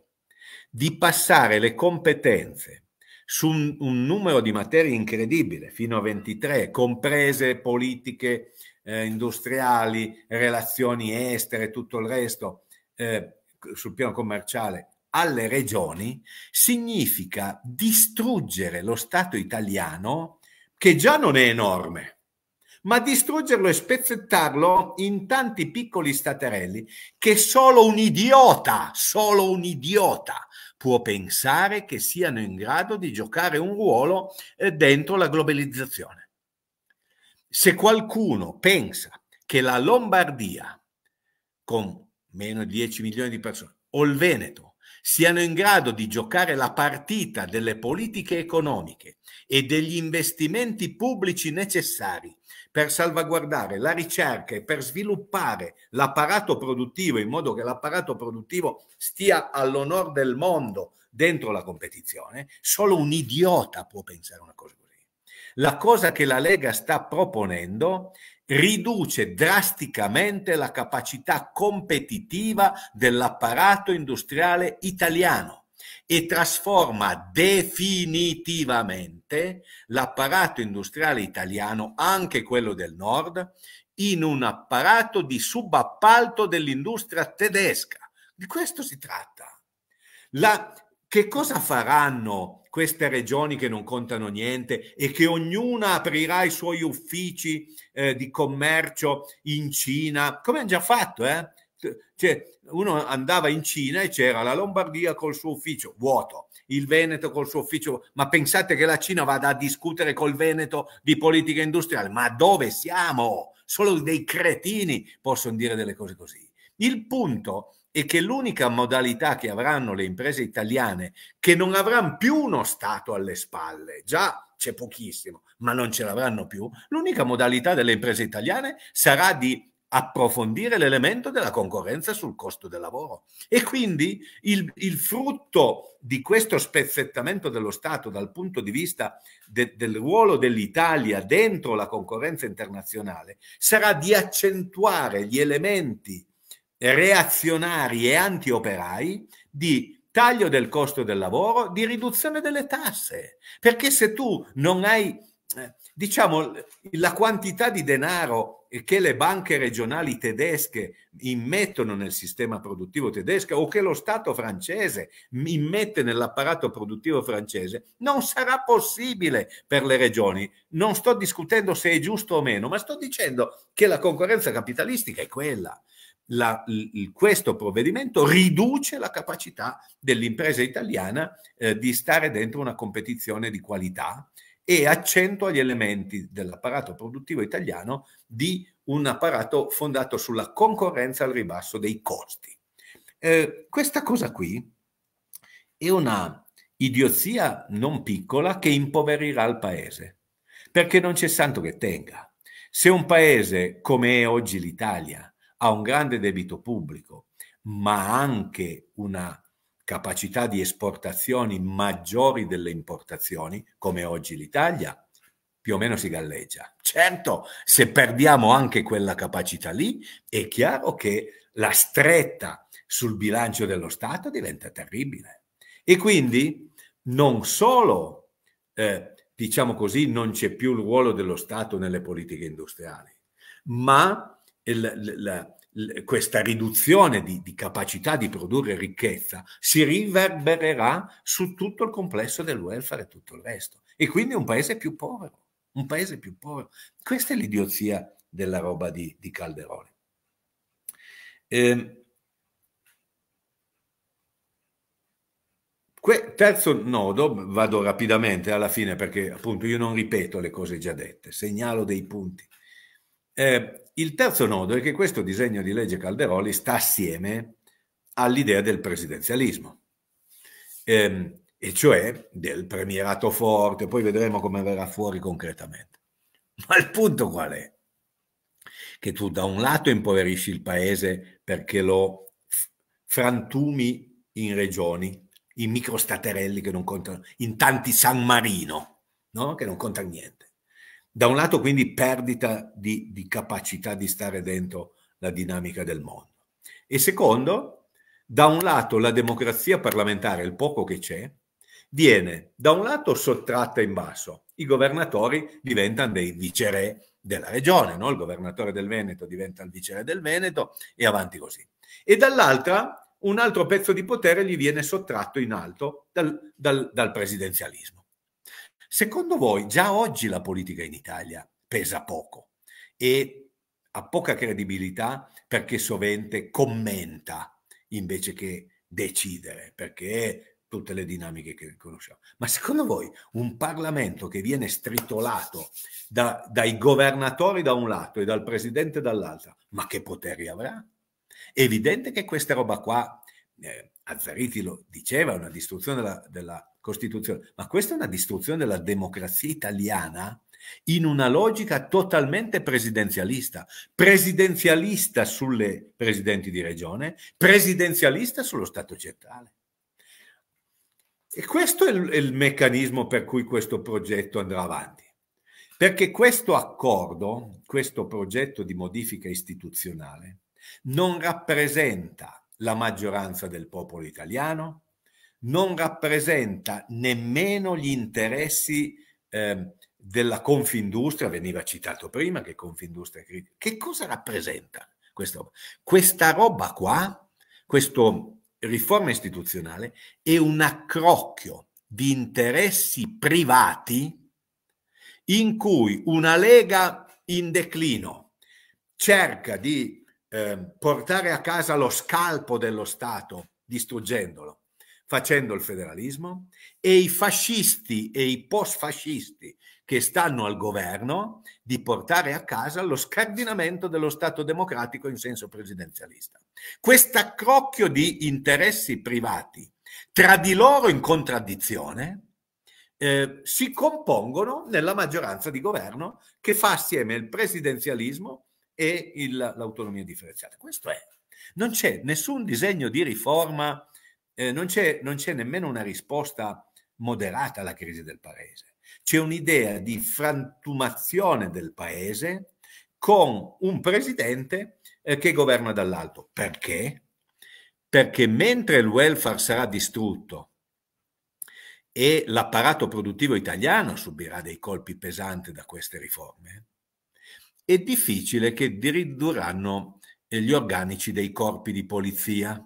di passare le competenze su un, un numero di materie incredibile, fino a 23, comprese politiche eh, industriali, relazioni estere, tutto il resto, eh, sul piano commerciale, alle regioni, significa distruggere lo Stato italiano, che già non è enorme ma distruggerlo e spezzettarlo in tanti piccoli staterelli che solo un idiota, solo un idiota può pensare che siano in grado di giocare un ruolo eh, dentro la globalizzazione. Se qualcuno pensa che la Lombardia, con meno di 10 milioni di persone, o il Veneto, siano in grado di giocare la partita delle politiche economiche e degli investimenti pubblici necessari per salvaguardare la ricerca e per sviluppare l'apparato produttivo in modo che l'apparato produttivo stia all'onor del mondo dentro la competizione, solo un idiota può pensare una cosa così. La cosa che la Lega sta proponendo riduce drasticamente la capacità competitiva dell'apparato industriale italiano e trasforma definitivamente l'apparato industriale italiano, anche quello del nord, in un apparato di subappalto dell'industria tedesca. Di questo si tratta. La, che cosa faranno queste regioni che non contano niente e che ognuna aprirà i suoi uffici eh, di commercio in Cina, come hanno già fatto, eh? cioè, uno andava in Cina e c'era la Lombardia col suo ufficio vuoto, il Veneto col suo ufficio, ma pensate che la Cina vada a discutere col Veneto di politica industriale, ma dove siamo? Solo dei cretini possono dire delle cose così. Il punto è che l'unica modalità che avranno le imprese italiane, che non avranno più uno Stato alle spalle, già c'è pochissimo, ma non ce l'avranno più, l'unica modalità delle imprese italiane sarà di approfondire l'elemento della concorrenza sul costo del lavoro. E quindi il, il frutto di questo spezzettamento dello Stato dal punto di vista de, del ruolo dell'Italia dentro la concorrenza internazionale sarà di accentuare gli elementi reazionari e antioperai di taglio del costo del lavoro, di riduzione delle tasse. Perché se tu non hai, eh, diciamo, la quantità di denaro che le banche regionali tedesche immettono nel sistema produttivo tedesco o che lo Stato francese immette nell'apparato produttivo francese, non sarà possibile per le regioni. Non sto discutendo se è giusto o meno, ma sto dicendo che la concorrenza capitalistica è quella. La, l, questo provvedimento riduce la capacità dell'impresa italiana eh, di stare dentro una competizione di qualità e accentua gli elementi dell'apparato produttivo italiano di un apparato fondato sulla concorrenza al ribasso dei costi. Eh, questa cosa qui è una idiozia non piccola che impoverirà il paese, perché non c'è santo che tenga. Se un paese come è oggi l'Italia ha un grande debito pubblico, ma anche una capacità di esportazioni maggiori delle importazioni, come oggi l'Italia, più o meno si galleggia. Certo, se perdiamo anche quella capacità lì, è chiaro che la stretta sul bilancio dello Stato diventa terribile. E quindi non solo, eh, diciamo così, non c'è più il ruolo dello Stato nelle politiche industriali, ma il, la, questa riduzione di, di, capacità di produrre ricchezza si riverbererà su tutto il complesso del welfare e tutto il resto. E quindi un paese più povero, un paese più povero. Questa è l'idiozia della roba di, di Calderoli. Eh, que, terzo nodo, vado rapidamente alla fine perché appunto io non ripeto le cose già dette, segnalo dei punti. Eh, il terzo nodo è che questo disegno di legge Calderoli sta assieme all'idea del presidenzialismo, ehm, e cioè del premierato forte, poi vedremo come verrà fuori concretamente. Ma il punto qual è? Che tu da un lato impoverisci il paese perché lo frantumi in regioni, in microstaterelli che non contano, in tanti San Marino, no? che non contano niente da un lato quindi perdita di, di capacità di stare dentro la dinamica del mondo. E secondo, da un lato la democrazia parlamentare, il poco che c'è, viene da un lato sottratta in basso, i governatori diventano dei viceré della regione, no? il governatore del Veneto diventa il viceré del Veneto e avanti così. E dall'altra un altro pezzo di potere gli viene sottratto in alto dal, dal, dal presidenzialismo. Secondo voi già oggi la politica in Italia pesa poco e ha poca credibilità perché sovente commenta invece che decidere, perché tutte le dinamiche che conosciamo. Ma secondo voi un Parlamento che viene stritolato da, dai governatori da un lato e dal presidente dall'altro, ma che poteri avrà? È evidente che questa roba qua, eh, Azzariti lo diceva, è una distruzione della, della Costituzione. Ma questa è una distruzione della democrazia italiana in una logica totalmente presidenzialista, presidenzialista sulle presidenti di regione, presidenzialista sullo Stato centrale. E questo è il, è il meccanismo per cui questo progetto andrà avanti. Perché questo accordo, questo progetto di modifica istituzionale, non rappresenta la maggioranza del popolo italiano, non rappresenta nemmeno gli interessi eh, della Confindustria, veniva citato prima che Confindustria critica. Che cosa rappresenta questa roba? Questa roba qua, questa riforma istituzionale, è un accrocchio di interessi privati in cui una Lega in declino cerca di eh, portare a casa lo scalpo dello Stato distruggendolo facendo il federalismo e i fascisti e i post-fascisti che stanno al governo di portare a casa lo scardinamento dello Stato democratico in senso presidenzialista. Questo Quest'accrocchio di interessi privati tra di loro in contraddizione eh, si compongono nella maggioranza di governo che fa assieme il presidenzialismo e il, l'autonomia differenziata. Questo è. Non c'è nessun disegno di riforma eh, non, c'è, non c'è nemmeno una risposta moderata alla crisi del paese. C'è un'idea di frantumazione del paese con un presidente eh, che governa dall'alto. Perché? Perché mentre il welfare sarà distrutto e l'apparato produttivo italiano subirà dei colpi pesanti da queste riforme, è difficile che ridurranno gli organici dei corpi di polizia.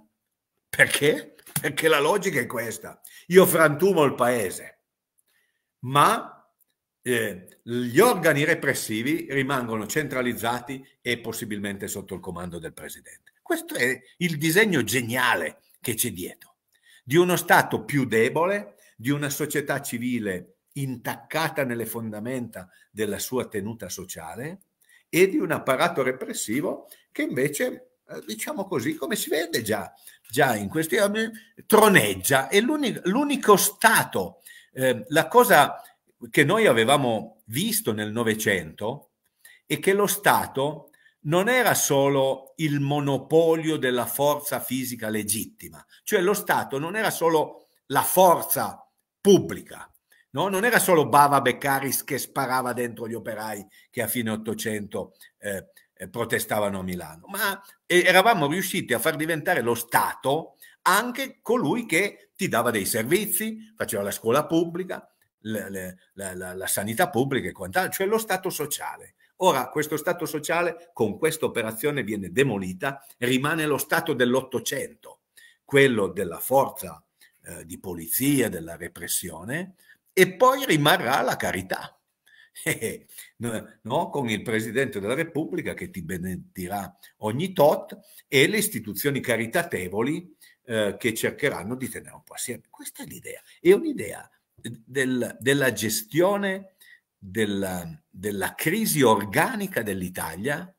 Perché? perché la logica è questa. Io frantumo il paese, ma eh, gli organi repressivi rimangono centralizzati e possibilmente sotto il comando del presidente. Questo è il disegno geniale che c'è dietro, di uno Stato più debole, di una società civile intaccata nelle fondamenta della sua tenuta sociale e di un apparato repressivo che invece eh, diciamo così, come si vede già, già in questi anni, troneggia, è l'unico, l'unico Stato. Eh, la cosa che noi avevamo visto nel Novecento è che lo Stato non era solo il monopolio della forza fisica legittima, cioè lo Stato non era solo la forza pubblica, no? non era solo Bava Beccaris che sparava dentro gli operai che a fine Ottocento eh, eh, protestavano a Milano, ma eh, eravamo riusciti a far diventare lo Stato anche colui che ti dava dei servizi, faceva la scuola pubblica, la, la, la, la sanità pubblica e quant'altro, cioè lo Stato sociale. Ora questo Stato sociale con questa operazione viene demolita, rimane lo Stato dell'Ottocento, quello della forza eh, di polizia, della repressione, e poi rimarrà la carità eh, no? con il Presidente della Repubblica che ti benedirà ogni tot e le istituzioni caritatevoli eh, che cercheranno di tenere un po' assieme. Questa è l'idea. È un'idea del, della gestione della, della crisi organica dell'Italia,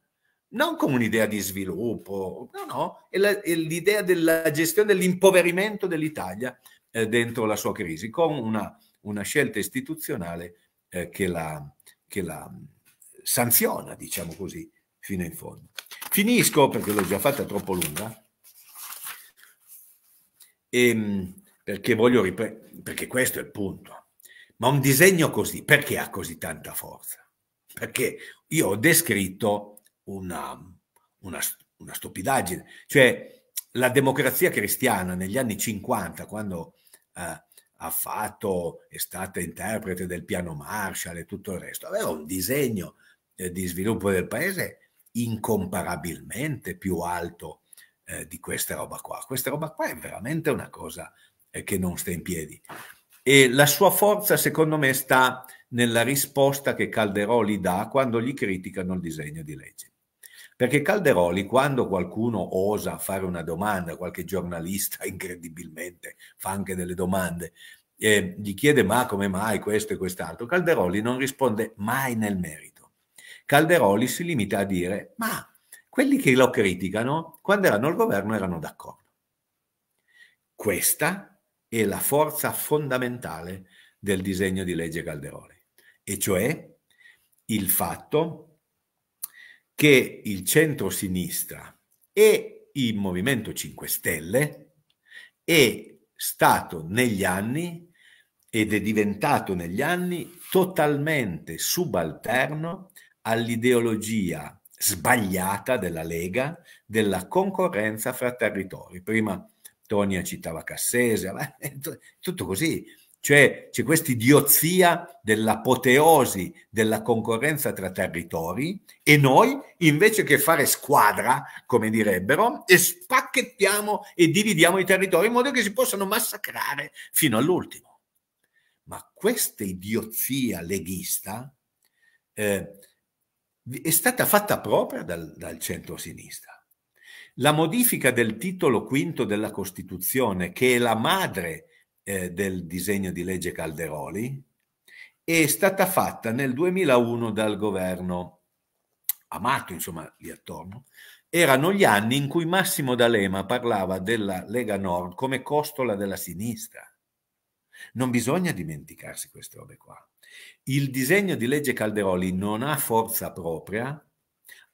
non come un'idea di sviluppo, no, no, è, la, è l'idea della gestione dell'impoverimento dell'Italia eh, dentro la sua crisi, con una, una scelta istituzionale eh, che, la, che, la, mm, sanziona, diciamo così, fino in fondo. Finisco perché l'ho già fatta troppo lunga, e, ehm, perché voglio ripetere, perché questo è il punto. Ma un disegno così, perché ha così tanta forza? Perché io ho descritto una, una, una stupidaggine, cioè la democrazia cristiana negli anni 50, quando eh, ha fatto, è stata interprete del piano Marshall e tutto il resto, aveva un disegno eh, di sviluppo del paese incomparabilmente più alto eh, di questa roba qua. Questa roba qua è veramente una cosa eh, che non sta in piedi. E la sua forza, secondo me, sta nella risposta che Calderoli dà quando gli criticano il disegno di legge. Perché Calderoli, quando qualcuno osa fare una domanda, qualche giornalista incredibilmente fa anche delle domande, eh, gli chiede ma come mai questo e quest'altro, Calderoli non risponde mai nel merito. Calderoli si limita a dire ma quelli che lo criticano, quando erano al governo, erano d'accordo. Questa è la forza fondamentale del disegno di legge Calderoli, e cioè il fatto che il centro-sinistra e il Movimento 5 Stelle è stato negli anni ed è diventato negli anni totalmente subalterno all'ideologia sbagliata della Lega della concorrenza fra territori. Prima Tonia citava Cassese, tutto così cioè c'è questa idiozia dell'apoteosi della concorrenza tra territori e noi invece che fare squadra, come direbbero, e spacchettiamo e dividiamo i territori in modo che si possano massacrare fino all'ultimo. Ma questa idiozia leghista eh, è stata fatta propria dal, dal centro-sinistra. La modifica del titolo quinto della Costituzione, che è la madre eh, del disegno di legge Calderoli è stata fatta nel 2001 dal governo Amato, insomma, lì attorno. Erano gli anni in cui Massimo D'Alema parlava della Lega Nord come costola della sinistra. Non bisogna dimenticarsi queste robe qua. Il disegno di legge Calderoli non ha forza propria,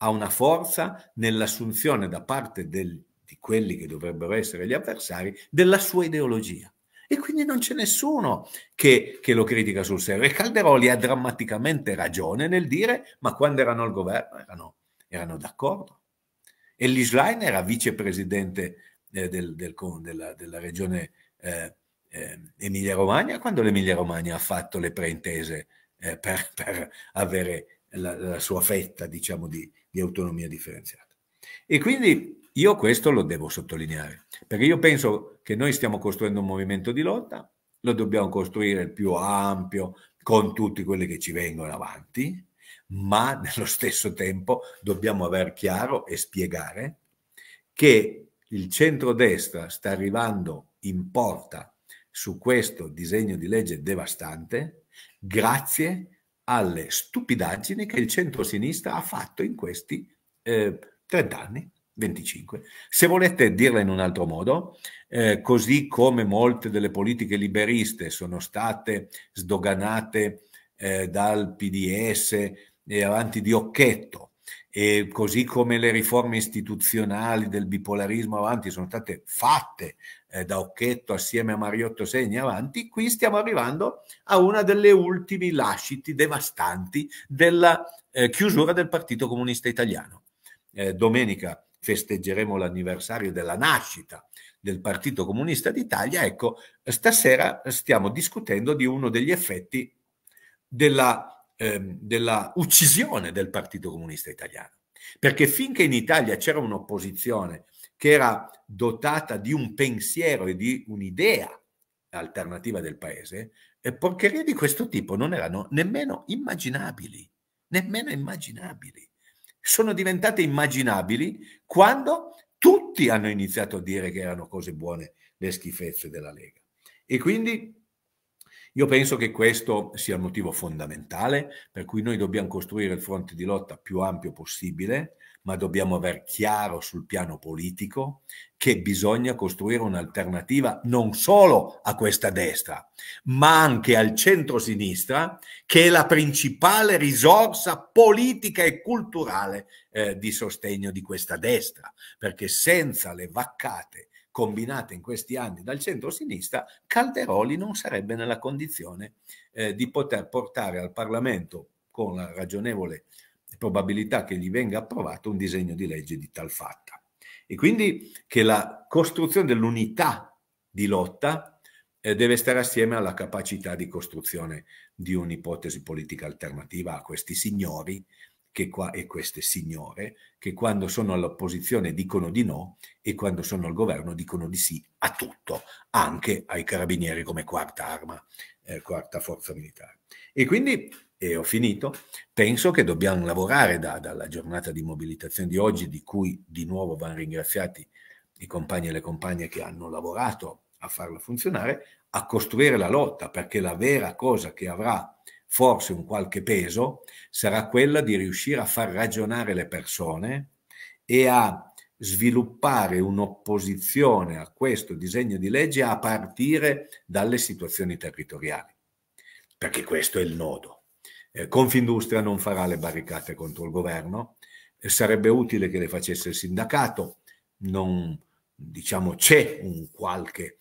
ha una forza nell'assunzione da parte del, di quelli che dovrebbero essere gli avversari della sua ideologia. E quindi non c'è nessuno che, che lo critica sul serio. E Calderoli ha drammaticamente ragione nel dire, ma quando erano al governo erano, erano d'accordo. E Schlein era vicepresidente eh, del, del, della, della, regione eh, eh, Emilia-Romagna quando l'Emilia-Romagna ha fatto le preintese eh, per, per, avere la, la, sua fetta, diciamo, di, di autonomia differenziata. E quindi io questo lo devo sottolineare, perché io penso che noi stiamo costruendo un movimento di lotta, lo dobbiamo costruire il più ampio con tutti quelli che ci vengono avanti, ma nello stesso tempo dobbiamo aver chiaro e spiegare che il centrodestra sta arrivando in porta su questo disegno di legge devastante grazie alle stupidaggini che il centro-sinistra ha fatto in questi eh, 30 anni. 25. Se volete dirla in un altro modo, eh, così come molte delle politiche liberiste sono state sdoganate eh, dal PDS e avanti di Occhetto, e così come le riforme istituzionali del bipolarismo avanti sono state fatte eh, da Occhetto assieme a Mariotto Segni avanti, qui stiamo arrivando a una delle ultimi lasciti devastanti della eh, chiusura del Partito Comunista Italiano. Eh, domenica festeggeremo l'anniversario della nascita del Partito Comunista d'Italia, ecco, stasera stiamo discutendo di uno degli effetti della, eh, della uccisione del Partito Comunista Italiano. Perché finché in Italia c'era un'opposizione che era dotata di un pensiero e di un'idea alternativa del paese, eh, porcherie di questo tipo non erano nemmeno immaginabili, nemmeno immaginabili sono diventate immaginabili quando tutti hanno iniziato a dire che erano cose buone le schifezze della Lega. E quindi io penso che questo sia il motivo fondamentale per cui noi dobbiamo costruire il fronte di lotta più ampio possibile, ma dobbiamo aver chiaro sul piano politico che bisogna costruire un'alternativa non solo a questa destra, ma anche al centro-sinistra, che è la principale risorsa politica e culturale eh, di sostegno di questa destra, perché senza le vaccate combinate in questi anni dal centro-sinistra, Calderoli non sarebbe nella condizione eh, di poter portare al Parlamento con la ragionevole probabilità che gli venga approvato un disegno di legge di tal fatta. E quindi che la costruzione dell'unità di lotta eh, deve stare assieme alla capacità di costruzione di un'ipotesi politica alternativa a questi signori che qua, e queste signore che quando sono all'opposizione dicono di no e quando sono al governo dicono di sì a tutto, anche ai carabinieri come quarta arma, eh, quarta forza militare. E quindi e ho finito, penso che dobbiamo lavorare da, dalla giornata di mobilitazione di oggi, di cui di nuovo vanno ringraziati i compagni e le compagne che hanno lavorato a farla funzionare, a costruire la lotta, perché la vera cosa che avrà forse un qualche peso sarà quella di riuscire a far ragionare le persone e a sviluppare un'opposizione a questo disegno di legge a partire dalle situazioni territoriali, perché questo è il nodo eh, Confindustria non farà le barricate contro il governo, eh, sarebbe utile che le facesse il sindacato, non diciamo c'è un qualche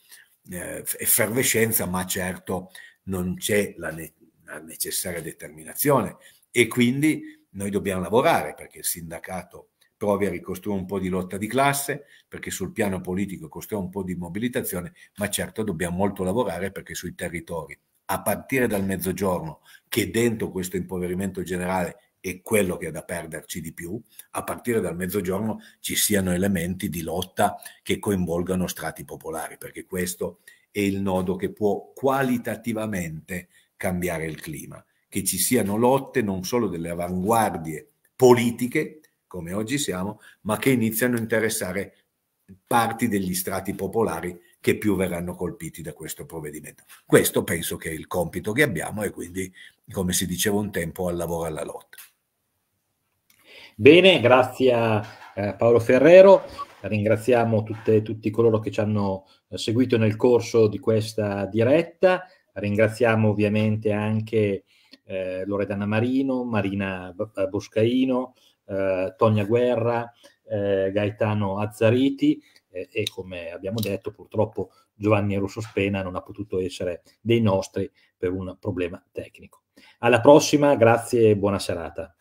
eh, effervescenza, ma certo non c'è la, ne- la necessaria determinazione e quindi noi dobbiamo lavorare perché il sindacato provi a ricostruire un po' di lotta di classe, perché sul piano politico costruire un po' di mobilitazione, ma certo dobbiamo molto lavorare perché sui territori a partire dal mezzogiorno, che dentro questo impoverimento generale è quello che è da perderci di più, a partire dal mezzogiorno ci siano elementi di lotta che coinvolgano strati popolari, perché questo è il nodo che può qualitativamente cambiare il clima, che ci siano lotte non solo delle avanguardie politiche, come oggi siamo, ma che iniziano a interessare parti degli strati popolari che più verranno colpiti da questo provvedimento. Questo penso che è il compito che abbiamo e quindi, come si diceva un tempo, al lavoro alla lotta. Bene, grazie a eh, Paolo Ferrero, ringraziamo tutte, tutti coloro che ci hanno eh, seguito nel corso di questa diretta, ringraziamo ovviamente anche eh, Loredana Marino, Marina eh, Boscaino, eh, Tonia Guerra, eh, Gaetano Azzariti, e come abbiamo detto purtroppo Giovanni Russo Spena non ha potuto essere dei nostri per un problema tecnico. Alla prossima, grazie e buona serata.